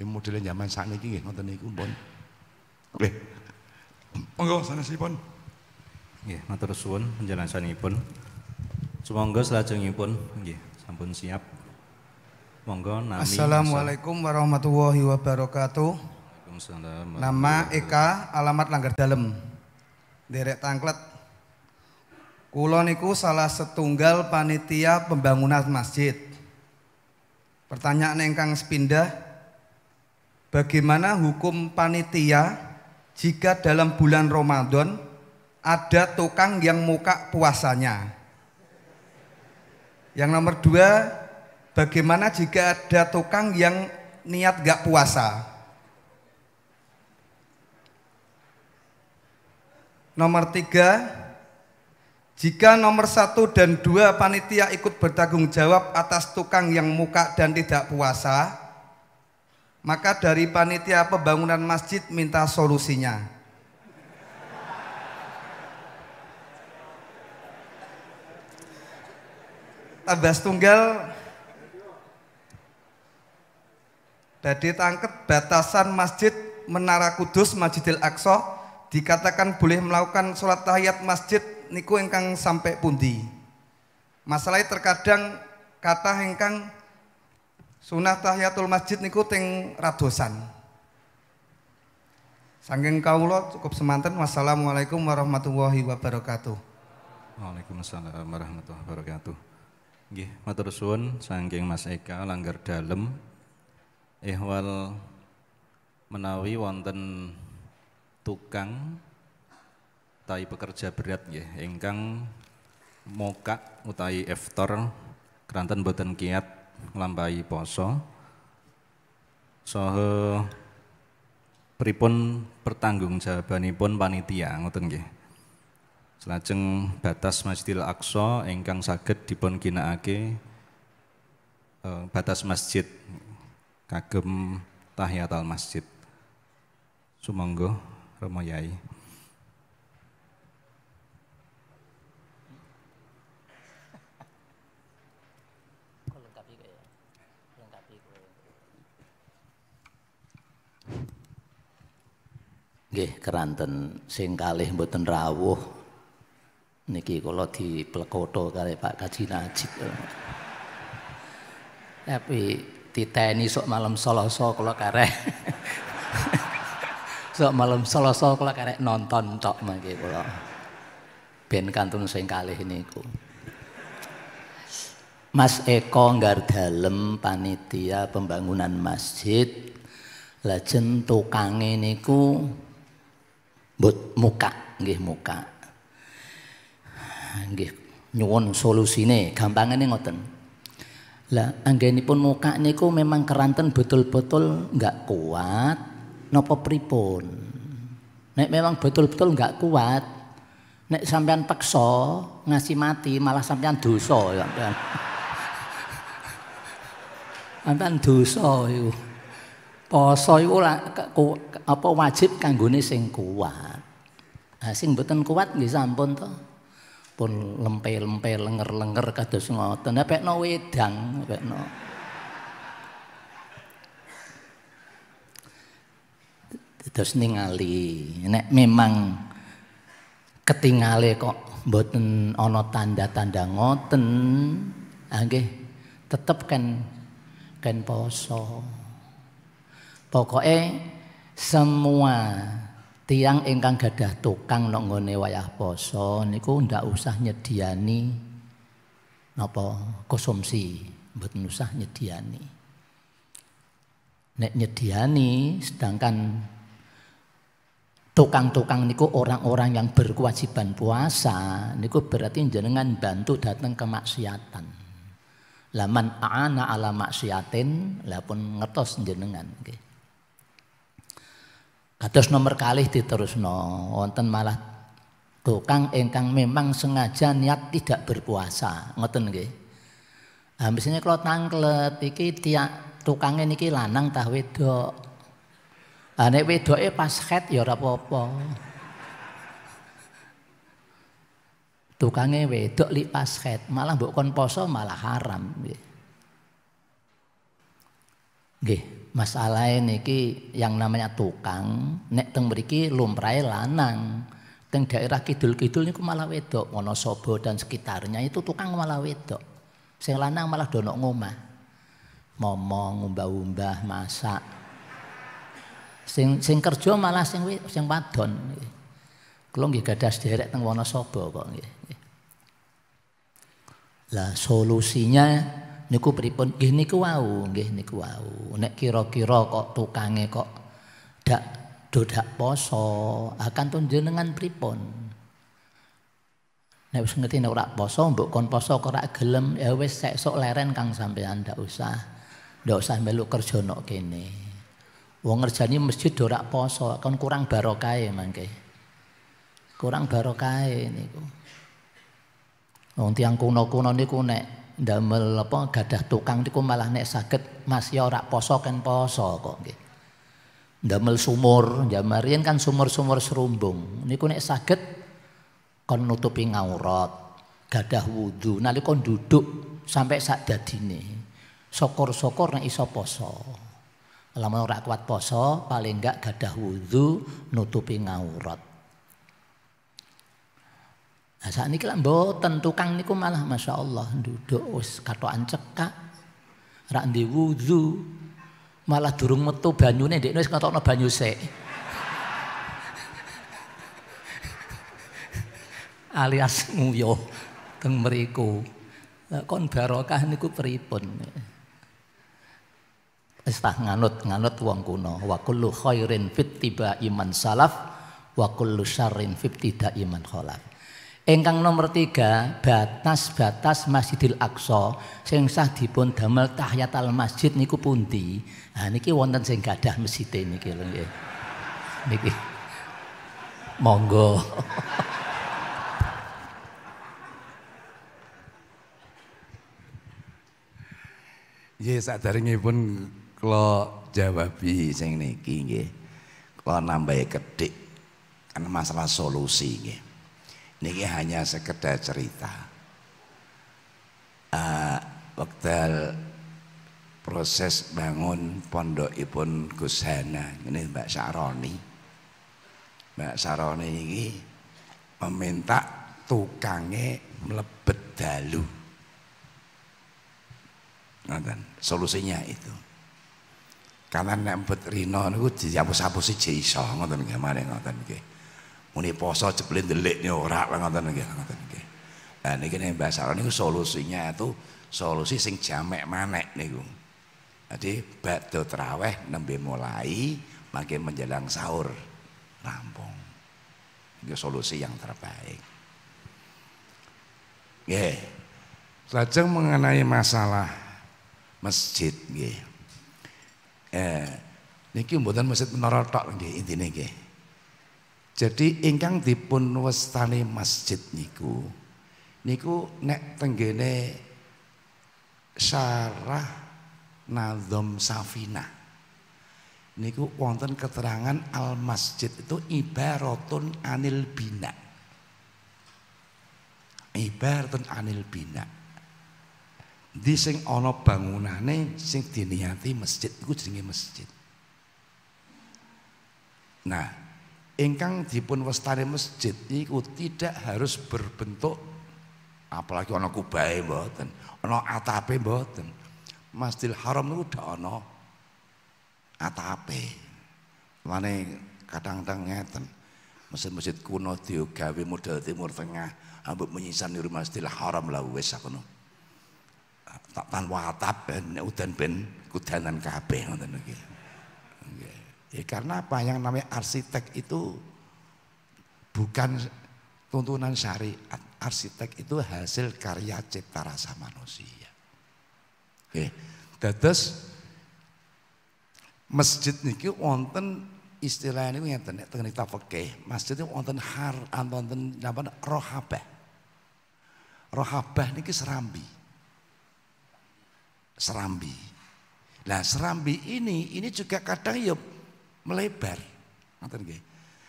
Nggih. modele zaman sakniki nggih ngoten niku pun. Nggih. Monggo sana sanesipun. Nggih, matur suwun penjelasanipun. Sumangga selajengipun nggih sampun siap. Monggo nami. Assalamualaikum warahmatullahi wabarakatuh. Waalaikumsalam. Nama Eka, alamat Langgar Dalem. Derek Tangklet. Kulo niku salah setunggal panitia pembangunan masjid. Pertanyaan engkang sepindah, bagaimana hukum panitia jika dalam bulan Ramadan ada tukang yang muka puasanya? Yang nomor dua, bagaimana jika ada tukang yang niat gak puasa? Nomor tiga, jika nomor satu dan dua panitia ikut bertanggung jawab atas tukang yang muka dan tidak puasa, maka dari panitia pembangunan masjid minta solusinya. Tambah tunggal, Dadi tangket batasan masjid Menara Kudus Masjidil Aqsa dikatakan boleh melakukan sholat tahiyat masjid niku engkang sampai pundi. Masalahnya terkadang kata engkang sunah tahiyatul masjid niku teng radosan. Sangking kaulo cukup semanten. Wassalamualaikum warahmatullahi wabarakatuh. Waalaikumsalam warahmatullahi wabarakatuh. Nggih, matur suwun sangking Mas Eka langgar dalem. Ihwal menawi wonten tukang tai pekerja berat ya engkang moka utai eftor keranten boten kiat nglampahi poso soho pripun pertanggung jawabanipun panitia ngoten nggih Selajeng batas Masjidil Aqsa ingkang saged dipun ginakake eh, batas masjid kagem tahiyatul masjid. Sumangga. Romo Yai. Nggih, keranten sing kalih mboten rawuh. Niki kula diplekoto kali Pak Kaji Najib. Tapi titeni sok malam Selasa kula kareh. Sok malam Selasa kula karek nonton tok mangke kula. Ben kantun sing kalih niku. Mas Eko Gardalem panitia pembangunan masjid lajeng tukange niku mbut muka nggih muka. Nggih nyuwun solusine gampangane ngoten. Lah anggenipun muka niku memang keranten betul-betul nggak kuat nopo pripun. Nek memang betul-betul nggak kuat, nek sampean pakso ngasih mati malah sampean dosa sampean. Ya sampean dosa iku. Poso iku apa wajib kanggone sing kuat. Nah, sing mboten kuat nggih sampun to. Pun lempe-lempe lenger-lenger kados ngoten. Nek pekno wedang, pekno. terus ningali nek memang ketingale kok mboten ana tanda-tanda ngoten ah, nggih tetep kan kan poso pokoke semua tiang ingkang gadah tukang nok nggone wayah poso niku ndak usah nyediani napa konsumsi mboten usah nyediani nek nyediani sedangkan tukang-tukang niku orang-orang yang berkewajiban puasa niku berarti jenengan bantu datang ke maksiatan, Laman aana ala maksiatin lah pun ngertos jenengan Kados nomor diterus no, wonten malah tukang engkang memang sengaja niat tidak berpuasa ngoten Nah, misalnya kalau tangklet iki tiak tukangnya niki lanang tah wedok Ah nek e pas ket ya ora apa-apa. Tukange wedok li pas ket, malah mbok poso malah haram. Nggih, masalahe niki yang namanya tukang nek teng mriki lumrahe lanang. Teng daerah kidul-kidul niku malah wedok, Wonosobo dan sekitarnya itu tukang malah wedok. Sing lanang malah donok ngomah. Momong, umbah-umbah, masak. Sing sing kerja malah sing sing wadon. Kula nggih gadah sederek teng Wonosobo kok nggih. Lah solusinya niku pripun? Nggih niku wau, nggih niku wau. Nek kira-kira kok tukange kok dak dodak poso, akan ah, jenengan pripun? Nek wis ngerti nek ora poso, mbok kon poso kok ora gelem, ya wis sok leren Kang sampean ndak usah. Ndak usah melu kerja nok kene. Wong ngerjani masjid dorak poso, kan kurang barokah ya, mangke. Kurang barokah ini. Wong tiang kuno-kuno niku nek ndamel apa gadah tukang niku malah nek sakit Mas ya ora poso kan poso kok nggih. Damel sumur, jamarian kan sumur-sumur serumbung. Niku nek sakit kon nutupi ngaurat, gadah wudhu nalika duduk sampai sak dadine. sokor syukur nek iso poso. Lamun ora kuat poso paling enggak gadah wudhu nutupi ngaurat. Nah saat ini kalau mboten tukang niku malah masya Allah duduk wis katokan cekak rak ndi wudhu malah durung metu banyune ndekne wis ngetokno banyu sik. alias nguyo teng mriku. Lah kon barokah niku pripun? istah nganut nganut wong kuno wa kullu khairin fit tiba iman salaf wa kullu syarrin fit tidak iman kholaf Engkang nomor tiga batas-batas Masjidil Aqsa sing sah dipun damel al masjid niku pundi? Ha nah, niki wonten sing gadah masjid niki lho nggih. Niki. Monggo. Ya, yes, pun jawab jawabi sing niki nggih. nambah nambahi kedik kan masalah solusi nggih. Niki hanya sekedar cerita. Uh, wekdal proses bangun pondok ipun Gus Hana ini Mbak Saroni. Mbak Saroni ini meminta tukangnya melebet dalu. Nonton, solusinya itu. Karena nek mbet rina niku sapu si je iso ngoten mari ngoten nggih. Muni poso jebule ndelik ni ora ngoten nggih ngoten nggih. Lah niki nek bahasa niku solusinya itu solusi sing jamek manek niku. Jadi badhe traweh nembe mulai mangke menjelang sahur rampung. Ini solusi yang terbaik. Nggih. Lajeng mengenai masalah masjid nggih. Niku eh, niki mboten masjid menara tok nggih intine nggih. Jadi ingkang dipun westani masjid niku niku nek tenggene syarah Nazom Safina niku wonten keterangan al masjid itu ibaratun anil bina ibaratun anil bina di sing ana bangunane sing diniati masjid iku jenenge masjid. Nah, ingkang dipun westani masjid iku tidak harus berbentuk apalagi ono kubahe mboten, ono atape mboten. Masjidil Haram niku dak ono atape. Mane kadang-kadang ngeten. Masjid-masjid kuno diogawe model Timur Tengah, ambek menyisan rumah Masjidil Haram lah wis sakono tak tanpa atap ben udan ben kudanan kabeh ngoten niki. Ya karena apa yang namanya arsitek itu bukan tuntunan syariat. Arsitek itu hasil karya cipta rasa manusia. Oke. Dados masjid niki wonten istilah niku ngeten nek teng fikih. Masjid niku wonten har wonten napa rohabah. Rohabah niki serambi serambi. Nah serambi ini, ini juga kadang ya melebar.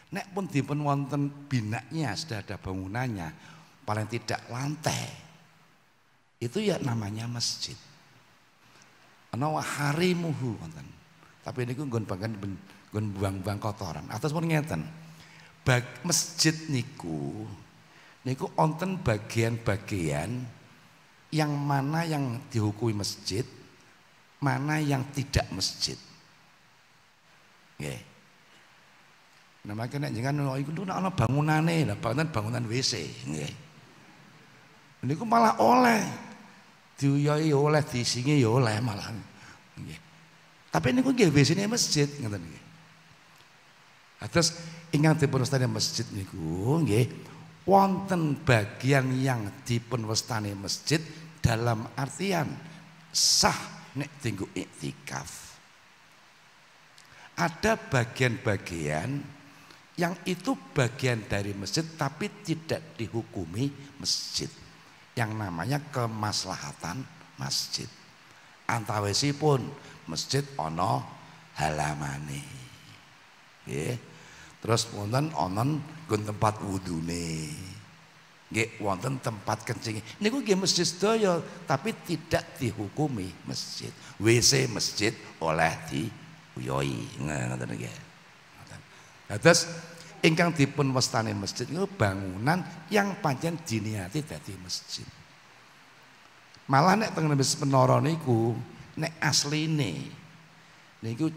Nek pun di wonten binaknya, sudah ada bangunannya, paling tidak lantai. Itu ya namanya masjid. Anawa harimuhu. wonten. Tapi ini gue bahkan gue buang-buang kotoran. Atas pun ngeten. Bag, masjid niku niku onten bagian-bagian yang mana yang dihukumi masjid, mana yang tidak masjid. Nggih. Nah makanya nek jenengan iku nek ana bangunane lah, bangunan bangunan WC, Ini Niku malah oleh diuyoi oleh disingi ya oleh ya malah. Nggih. Tapi niku nggih wc ini masjid ngoten nggih. Atas nah, ingkang dipun penustani masjid niku nggih wonten bagian yang dipun wastani masjid dalam artian sah nek tinggu iktikaf. Ada bagian-bagian yang itu bagian dari masjid tapi tidak dihukumi masjid. Yang namanya kemaslahatan masjid. antawesi pun masjid ono halamane. Terus punten onon gun tempat wudhu nih Gak wonten tempat kencing. Ini gue masjid doyol tapi tidak dihukumi masjid. WC masjid oleh diuyoi. Uyoi. Terus, ingkang dipun wastani masjid itu bangunan yang panjang diniati dari masjid. Malah nek bis menara niku nek asli asline niku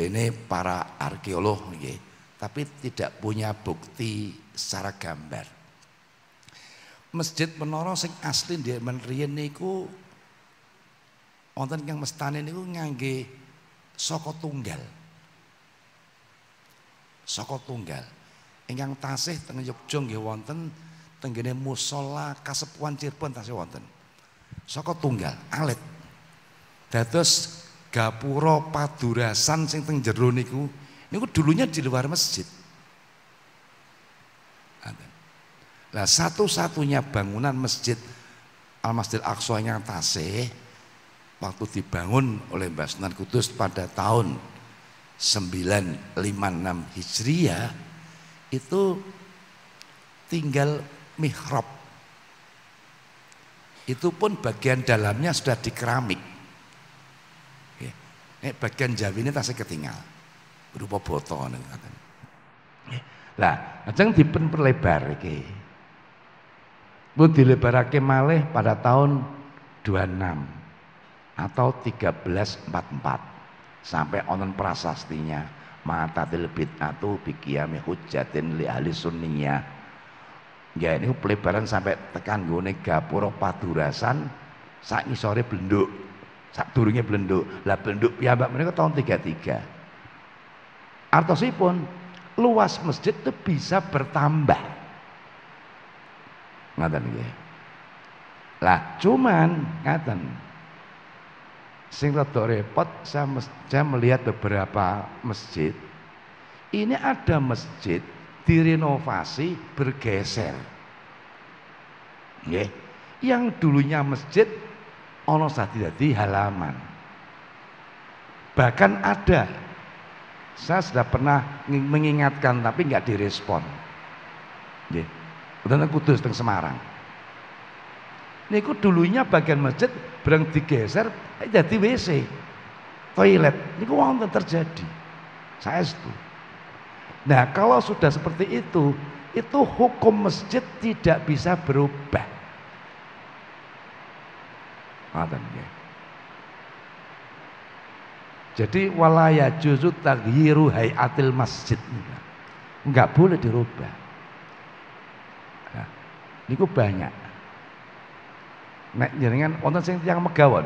ini para arkeolog nggih, tapi tidak punya bukti secara gambar masjid menara sing asli Jerman riyen niku wonten kang mestane niku ngangge saka tunggal. Saka tunggal. Ingkang tasih teng Yogya nggih wonten tenggene musala Kasepuan Cirebon tasih wonten. Saka tunggal alit. Dados gapura padurasan sing teng jero niku niku dulunya di luar masjid. Nah satu-satunya bangunan masjid Al-Masjid Aqsa yang Taseh waktu dibangun oleh Mbah Sunan Kudus pada tahun 956 Hijriah itu tinggal mihrab. Itu pun bagian dalamnya sudah dikeramik. Ini bagian jawi ini tasih ketinggal. Berupa botol. Nah, ajeng dipun perlebar iki. Bu dilebarake malih pada tahun 26 atau 1344 sampai onon prasastinya mata dilebit atau bikiami hujatin li ahli sunninya ya ini pelebaran sampai tekan gue gapuro padurasan ini sore blenduk saat turunnya blenduk lah ya mbak mereka tahun 33 artosipun luas masjid itu bisa bertambah Ngaten nggih. Lah cuman ngaten. Sing rada repot saya, saya melihat beberapa masjid. Ini ada masjid direnovasi bergeser. Nggih. Yang dulunya masjid ono dadi halaman. Bahkan ada saya sudah pernah mengingatkan tapi nggak direspon. Nggih. Kemudian kudus teng Semarang. Niku dulunya bagian masjid berang digeser eh, jadi WC toilet. Niku wonten terjadi. Saya itu. Nah kalau sudah seperti itu, itu hukum masjid tidak bisa berubah. Jadi walaya juzu tagyiru hayatil masjid. Enggak boleh dirubah niku banyak. Nek jaringan wonten sing yang megawon.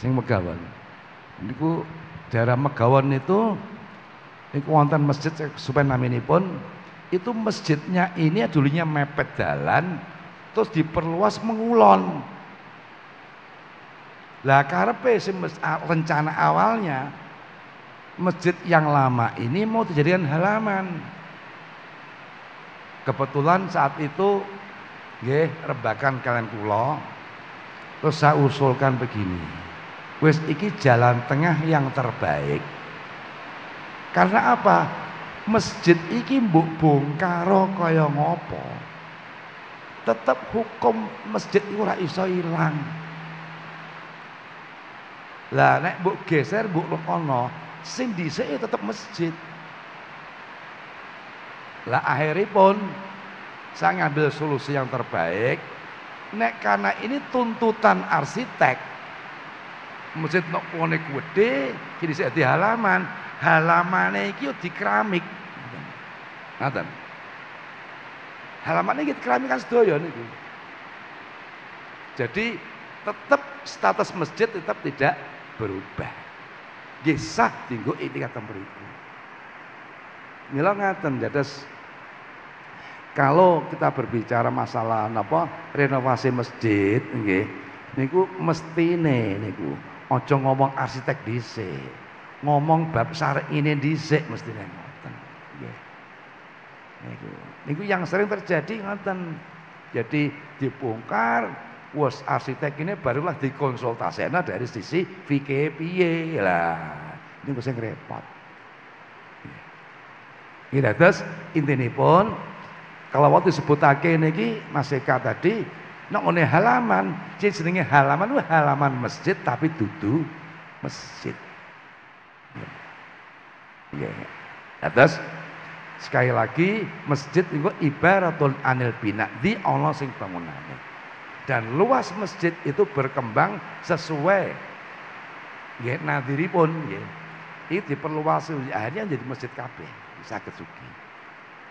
Sing megawon. Niku daerah megawon itu niku wonten masjid supaya pun itu masjidnya ini dulunya mepet jalan terus diperluas mengulon. Lah karepe rencana awalnya masjid yang lama ini mau dijadikan halaman. Kebetulan saat itu nggih rebakan kalian kula terus saya usulkan begini. Wis iki jalan tengah yang terbaik. Karena apa? Masjid iki mbok bongkaro kaya ngopo. Tetap hukum masjid iku ora iso ilang. Lah nek mbok geser mbok lekono sing dhisik ya tetap masjid. Lah akhiripun saya ngambil solusi yang terbaik. Nek karena ini tuntutan arsitek masjid nok konek gede kini saya di halaman ini ini di keramik halaman ini di keramik kan sedaya nih. jadi tetap status masjid tetap tidak berubah. Gisah tinggu ini kata mereka. Mila ngaten jadas. kalau kita berbicara masalah apa renovasi masjid nggih niku mestine niku aja ngomong arsitek dhisik ngomong bab ini dhisik mestine ngoten nggih niku niku yang sering terjadi ngoten jadi dibongkar was arsitek ini barulah dikonsultasikan dari sisi VKPY lah lah nggak sering repot terus intinya pun kalau waktu ini masih kata tadi nak no halaman, jadi sebenarnya halaman itu halaman masjid tapi dudu masjid. ya. terus sekali lagi masjid itu ibaratun anil bina di Allah sing bangunannya dan luas masjid itu berkembang sesuai ya nadiri pun ya itu diperluas akhirnya jadi masjid kabeh sakit sugi.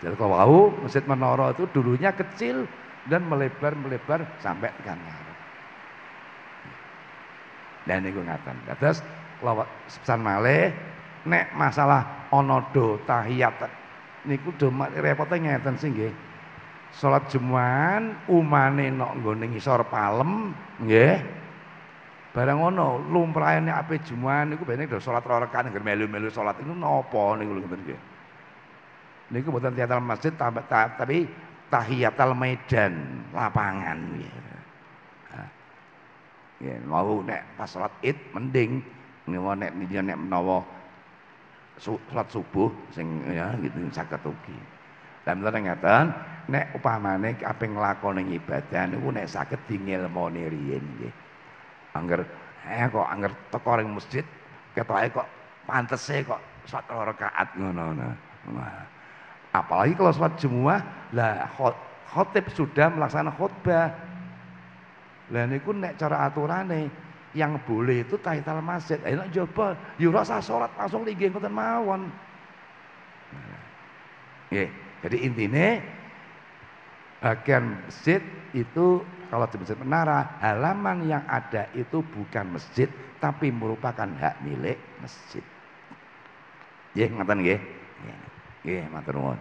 Jadi kalau Wau masjid menara itu dulunya kecil dan melebar-melebar sampai tekan ngarep. Dan ini gue ngatakan, Terus kalau pesan malih nek masalah Tahiyat, ini gue udah do Repotnya ngeten sih nggih. Salat Jumaat umane nok nggone isor palem nggih. Barang Ono, lumrahe nek ape Jumaat niku banyak do salat rorakan, rekan melu-melu solat itu nopo niku lho ngeten nggih. Niku tiada dalam masjid tapi tahiyat tahiyatal medan lapangan ya. Ya, mau nek pas salat Id mending menawa nek nek menawa salat subuh sing ya gitu saged ugi. Lah mboten ngaten nek upamane lakukan yang ibadah nih nek tinggal mau riyen ya. Angger eh kok angger toko ring masjid ketoke kok pantas sih kok sholat rakaat ngono-ngono. nah. Apalagi kalau sholat jumuah, lah khotib sudah melaksanakan khutbah. Lah niku nek cara aturane yang boleh itu tahital masjid. Enak coba, yo ya rasa sholat langsung linggih ngoten mawon. Nggih, jadi intinya bagian masjid itu kalau di masjid menara halaman yang ada itu bukan masjid tapi merupakan hak milik masjid. Ya, ngatain Nggih, matur nuwun.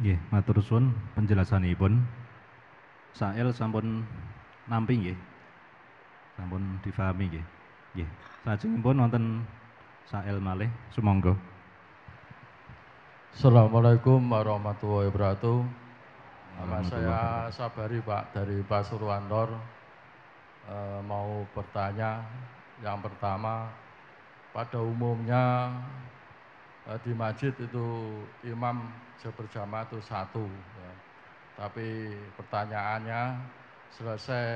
Nggih, matur suwun penjelasanipun. Sael sampun nampi nggih. Sampun difahami nggih. Nggih. Sajengipun wonten Sael malih sumangga. Assalamualaikum warahmatullahi wabarakatuh. Nama saya Sabari Pak dari Pasuruan Lor. E, eh, mau bertanya yang pertama pada umumnya Eh, di masjid itu imam berjamaah itu satu. Ya. Tapi pertanyaannya selesai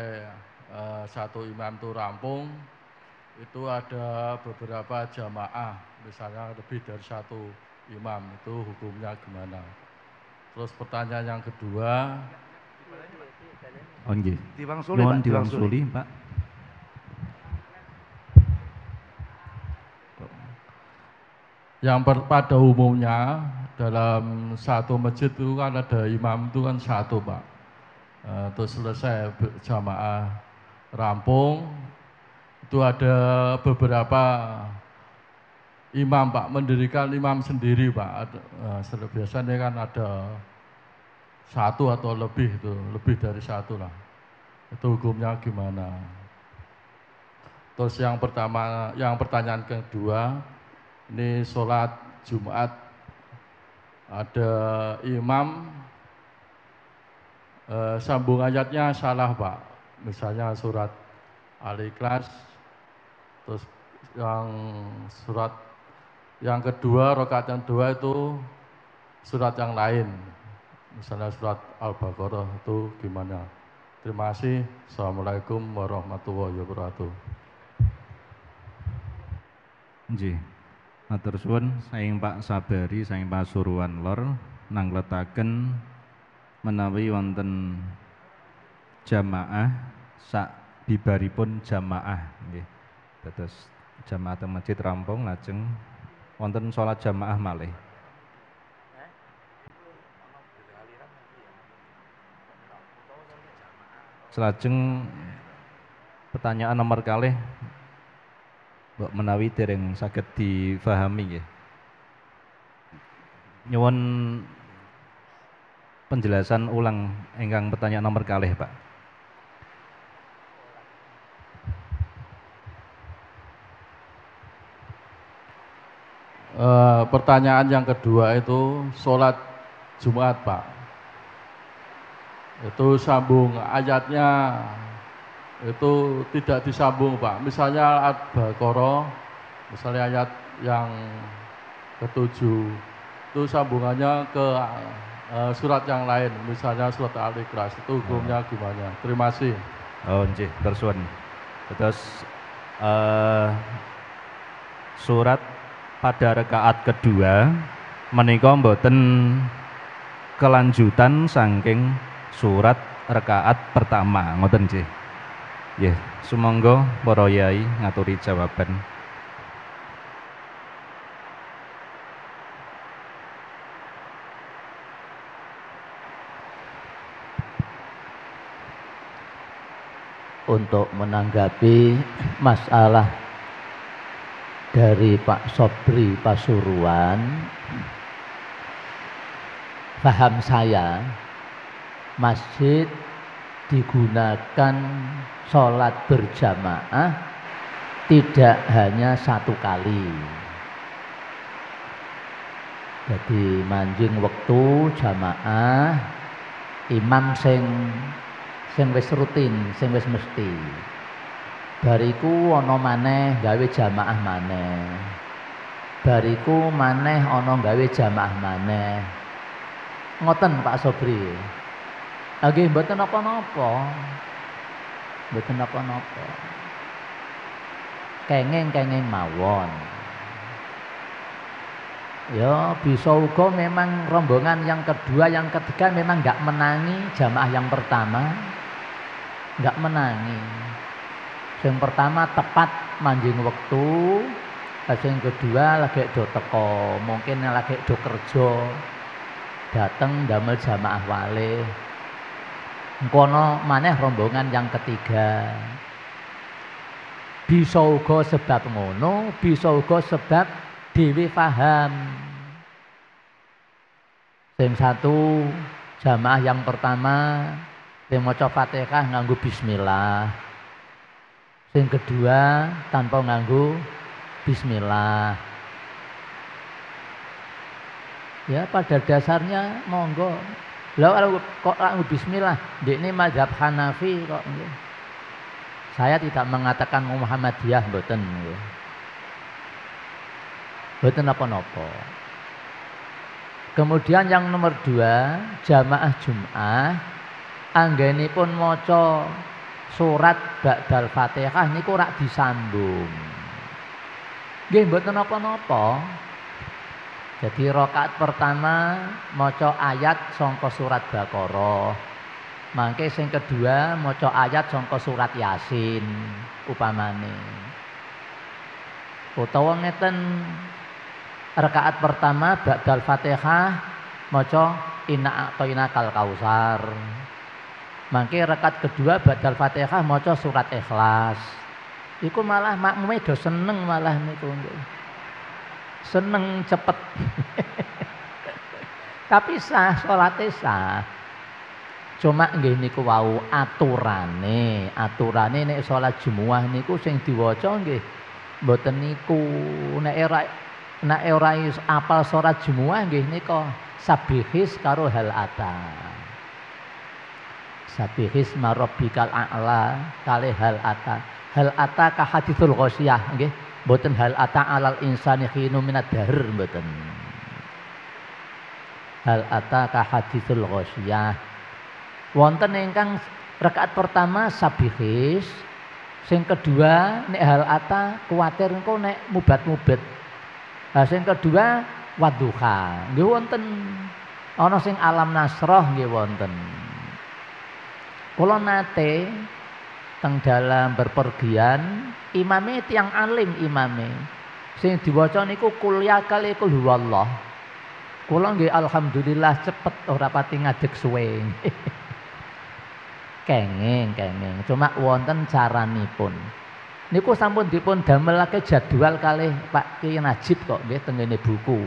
eh, satu imam itu rampung, itu ada beberapa jamaah, misalnya lebih dari satu imam, itu hukumnya gimana? Terus pertanyaan yang kedua, Onggi. Oh, Tiwang Suli, Pak. Pak. yang per, pada umumnya dalam satu masjid itu kan ada imam itu kan satu pak eh, terus selesai jamaah rampung itu ada beberapa imam pak mendirikan imam sendiri pak ada, eh, biasanya kan ada satu atau lebih itu lebih dari satu lah itu hukumnya gimana terus yang pertama yang pertanyaan kedua ini sholat Jumat ada imam eh, sambung ayatnya salah pak misalnya surat al-ikhlas terus yang surat yang kedua rokat yang dua itu surat yang lain misalnya surat al-baqarah itu gimana terima kasih assalamualaikum warahmatullahi wabarakatuh Ji. Matur suwun saing Pak Sabari saing Pak Suruan Lor nangletaken menawi wonten jamaah sak bibaripun jamaah nggih. Dados jamaah teng masjid rampung lajeng wonten salat jamaah malih. Selajeng pertanyaan nomor kali. Mbok menawi dereng sakit difahami ya. Nyuwun penjelasan ulang enggang pertanyaan nomor kalih, Pak. Uh, pertanyaan yang kedua itu sholat Jumat Pak. Itu sambung ayatnya itu tidak disambung Pak. Misalnya al Baqarah, misalnya ayat yang ketujuh, itu sambungannya ke uh, surat yang lain, misalnya surat Al-Ikhlas, itu hukumnya ya. gimana? Terima kasih. Oh, Nji, tersuwun. Terus uh, surat pada rekaat kedua menikam boten kelanjutan saking surat rekaat pertama, ngoten sih Yeah. sumangga para yai ngaturi jawaban. Untuk menanggapi masalah dari Pak Sobri Pasuruan, paham saya masjid digunakan sholat berjamaah tidak hanya satu kali jadi manjing waktu jamaah imam sing sing wis rutin sing wis mesti bariku ono maneh gawe jamaah maneh bariku maneh ono gawe jamaah maneh ngoten Pak Sobri Nggih mboten apa-apa Bukan apa-apa, Kengeng-kengeng mawon. Ya bisa uga memang rombongan yang kedua, yang ketiga memang nggak menangi jamaah yang pertama, nggak menangi. Yang pertama tepat manjing waktu yang kedua lagi do teko, mungkin lagi do kerja, dateng damel jamaah wale kono maneh rombongan yang ketiga bisa uga sebab ngono bisa uga sebab dewi paham sing satu jamaah yang pertama sing maca Fatihah nganggo bismillah sing kedua tanpa nganggo bismillah ya pada dasarnya monggo lah kok lagu bismillah, Di ini mazhab Hanafi kok Saya tidak mengatakan Muhammadiyah mboten nggih. Mboten apa napa Kemudian yang nomor dua jamaah Jum'ah anggeni pun moco surat Ba'dal Fatihah ini kurang disambung. Nggih mboten nopo jadi rokaat pertama moco ayat songko surat Baqarah. Mangke sing kedua moco ayat songko surat Yasin upamane. Utawa ngeten rakaat pertama ba'dal Fatihah maca inna a'tayna kal kausar. Mangke rakaat kedua ba'dal Fatihah moco surat Ikhlas. Iku malah makmume do seneng malah niku seneng cepet. Tapi sah solat sah. Cuma nggih niku wau aturane, aturane nek salat Jumat niku sing diwaca nggih mboten niku. Nek era nek ora apal sholat Jumat nggih nika sabihis karo hal ata. Sabihis marabbikal a'la kali hal ata. Hal ata ka hadithul ghasyah nggih. Mboten hal ata alal insani khinu minad dahr mboten. Hal ata ka haditsul ghasyah. Wonten ingkang rakaat pertama sabihis, sing kedua nek hal ata kuwatir engko nek mubat-mubat. Nah, sing kedua wadduha. Nggih wonten ana sing alam nasroh nggih wonten. Kula nate teng dalam berpergian imame tiang alim imame sing diwaca niku kuliah ya kali kul huwallah kula nggih alhamdulillah cepet ora pati ngadeg suwe kenging kenging cuma wonten caranipun niku sampun dipun damelake jadwal kali Pak Ki Najib kok nggih tengene buku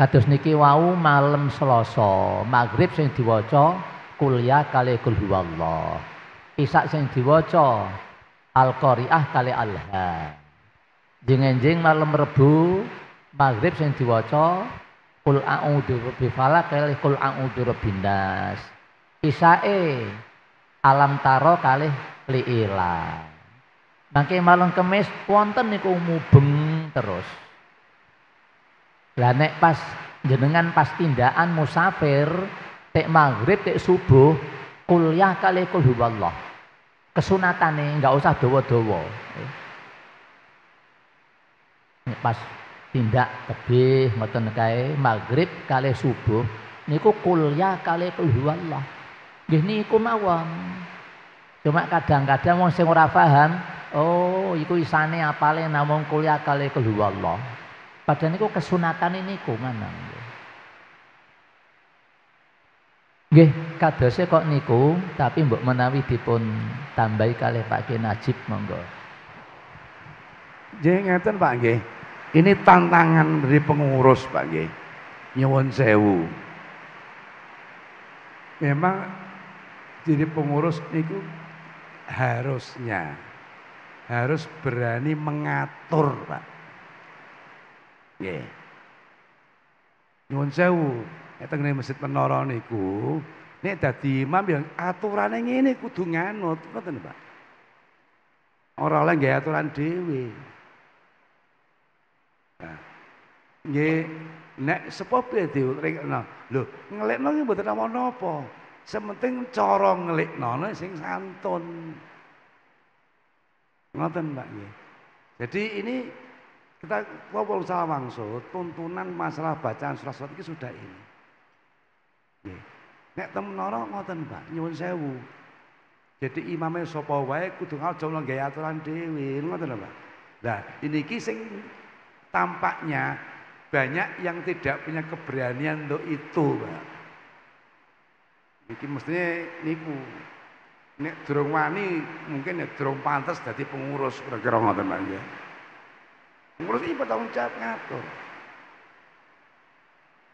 kados niki wau malam Selasa maghrib sing diwaca kuliah ya kali kul huwallah Isak sing diwaca Al-Qari'ah kali Al-Ha. Jeng-jeng malam Rebu Maghrib sing diwaca Kul a'udzu bi falaq kali kul a'udzu rabbinnas. Isae alam taro kali liila. Mangke malam kemis wonten niku mubeng terus. Lah nek pas jenengan pas tindakan musafir tek maghrib tek subuh kuliah kali kul huwallah kesunatan nih nggak usah dowo ini Pas tindak tebih ngoten kae maghrib kali subuh niku kuliah kali kulhuwallah. Nggih niku mawon. Cuma kadang-kadang wong sing ora paham, oh iku isane apale namun kuliah kali kulhuwallah. Padahal niku kesunatan ini niku mana Nggih, kadose kok niku, tapi mbok menawi dipun tambahi kalih Pak Kiai Najib monggo. Nggih ngeten Pak nggih. Ini tantangan dari pengurus Pak nggih. Nyuwun sewu. Memang jadi pengurus niku harusnya harus berani mengatur Pak. Nggih. Nyuwun sewu, Nek tengene masjid menara niku nek dadi imam yang aturane ngene kudu nganut, ngoten Pak. Ora oleh nggih aturan dhewe. Nah, nggih nek sapa piye direkno. Nah, lho, ngelikno ki mboten ana napa Sementing cara ngelikno sing santun. Ngoten Pak nggih. Jadi ini kita kalau salah maksud tuntunan masalah bacaan surah-surah itu sudah ini. Nek temen ora ngoten, Pak, nyuwun sewu. Jadi Imamnya sapa wae kudu aja gawe aturan dhewe, ngoten lho, Pak. Nah, ini iki sing tampaknya banyak yang tidak punya keberanian untuk itu, Pak. Iki mestinya niku. Nek durung wani mungkin nek ya durung pantas dadi pengurus kira-kira ngoten Pak ya. Pengurus iki bertanggung jawab ngatur.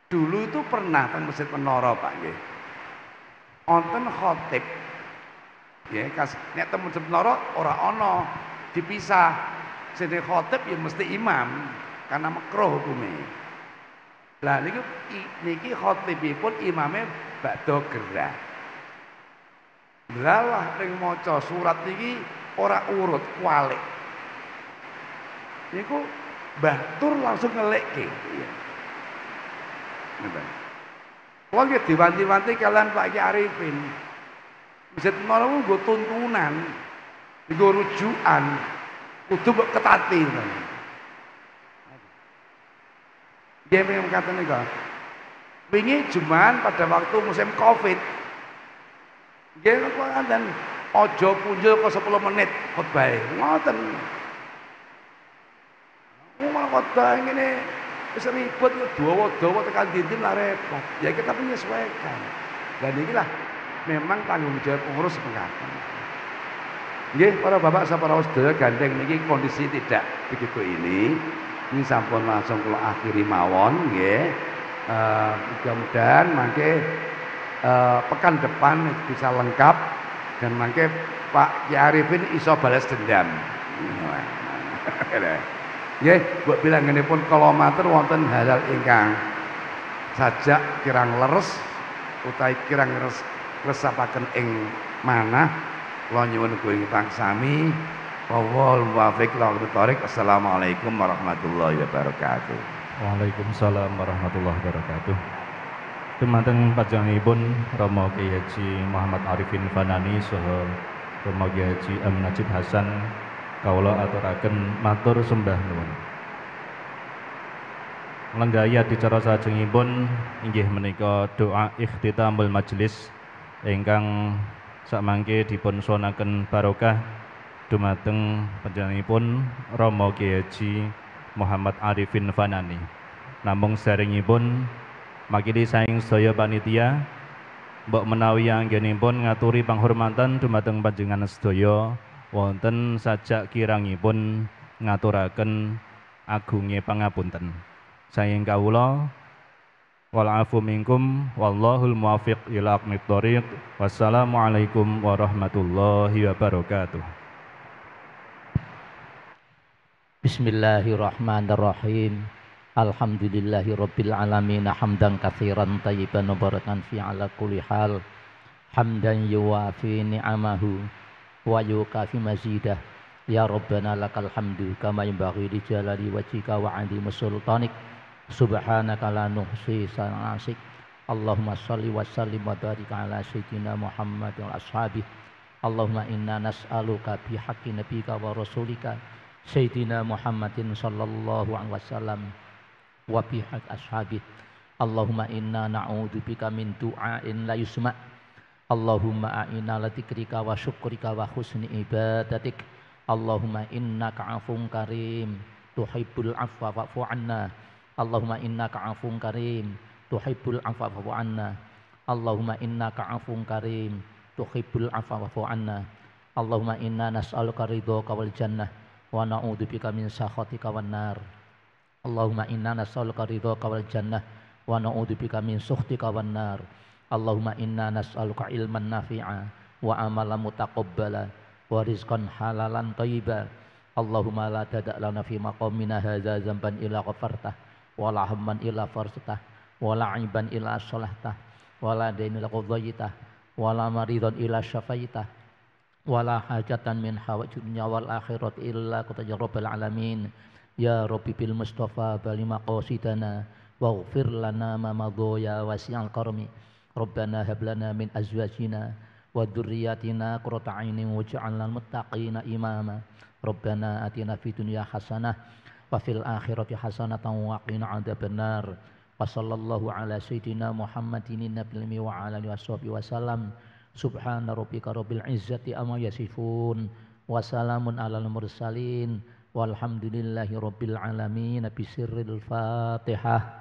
Dulu itu pernah teng Masjid Menara Pak nggih. Onten khotib. Ya, kas nek teng Masjid Menara ora ana, dipisah. Sini khotib ya mesti imam karena makruh hukumnya. Lah niku niki khotibipun imame badhe gerah. Lalah ning maca surat niki ora urut kwalik. Niku Mbah Tur langsung ngelekke. Iya. Wong ya diwanti-wanti kalian Pak Ki Arifin. Masjid mau gue tuntunan, gue rujukan, kudu mbok ketati. Dia memang kata nih Wingi cuman pada waktu musim Covid. Dia kok kan ojo punjul ke 10 menit khotbah. Ngoten. Wong malah khotbah ngene Wis ribet yo dawa-dawa tekan dinding lah repot. Ya kita menyesuaikan. Dan inilah memang tanggung jawab pengurus pengaten. Nggih, para bapak saya para sedaya gandeng niki kondisi tidak begitu ini. Ini sampun langsung kalau akhiri mawon nggih. Eh, mudah-mudahan mangke eh, pekan depan bisa lengkap dan mangke Pak Kiarifin iso balas dendam. bilang ini pun kalau kilometer wonten halal ingkang sajak kirang leres utai kirang res, resapaken ing mana, kula nyuwun kuing pangsami wawal muwafiq lahum tarik assalamualaikum warahmatullahi wabarakatuh Waalaikumsalam warahmatullahi wabarakatuh Dumateng panjenenganipun Romo Kiai Muhammad Arifin Fanani Soho Romo Kiai Amnajid Hasan kawula aturaken matur sembah nuwun. Lenggaya dicara sajengipun inggih menika doa ikhtitamul majelis ingkang sakmangke dipun sonaken barokah dumateng panjenenganipun pun Romo Haji Muhammad Arifin Fanani. Namung saringipun makili saing saya panitia mbok menawi anggenipun ngaturi penghormatan dumateng panjenengan sedaya wonten sajak kirangipun ngaturaken agunge pangapunten. Sayang kawula wal afu minkum wallahul muwaffiq ila aqmit Wassalamualaikum warahmatullahi wabarakatuh. Bismillahirrahmanirrahim. Alhamdulillahi rabbil alamin hamdan katsiran tayyiban mubarakan fi ala kulli hal hamdan yuwafi ni'amahu wa fi mazidah ya rabbana lakal hamdu kama yanbaghi li jalali wajhika wa 'azimi sultanik subhanaka la nuhsi sanasik Allahumma salli wa sallim wa barik ala sayyidina Muhammad wa ashabi Allahumma inna nas'aluka bi haqqi nabika wa rasulika sayyidina Muhammadin sallallahu alaihi wasallam wa bi haqqi ashabi Allahumma inna na'udzubika min du'ain la yusma' Allahumma a'ina ala dzikrika wa syukrika wa husni ibadatik. Allahumma inna ka'afun karim tuhibbul afwa fa'fu anna. Allahumma inna ka'afun karim tuhibbul afwa fa'fu anna. Allahumma inna ka'afun karim tuhibbul afwa fa'fu anna. Allahumma inna nas'aluka ridhaka wal jannah wa bika min sakhatika wan nar. Allahumma inna nas'aluka ridhaka wal jannah wa bika min sukhtika wan nar. Allahumma inna nas'aluka ilman nafi'a wa amala mutaqabbala wa rizqan halalan tayyiba Allahumma la tada' lana fi maqamina hadza dzamban ila ghafartah wa la hamman ila farsatah wa la 'iban ila salahtah wa la ila qadaytah wa la maridan ila syafaitah wa la hajatan min hawajid dunya wal akhirat illa qadaja rabbil alamin. Ya Rabbi bil Mustafa balima maqasidana waghfir lana ma madhoya wasi'al karmi. Rabbana hab lana min azwajina wa dzurriyyatina qurrata a'yunin waj'alna muttaqina imama. Rabbana atina fid dunya hasanah wa fil akhirati hasanatan wa qina adzabannar. Wa sallallahu ala sayidina Muhammadin nabiyyi wa ala alihi washabihi wasallam. Subhana rabbika rabbil izzati amma yasifun. Wa salamun alal mursalin. Walhamdulillahi rabbil alamin. sirril Fatihah.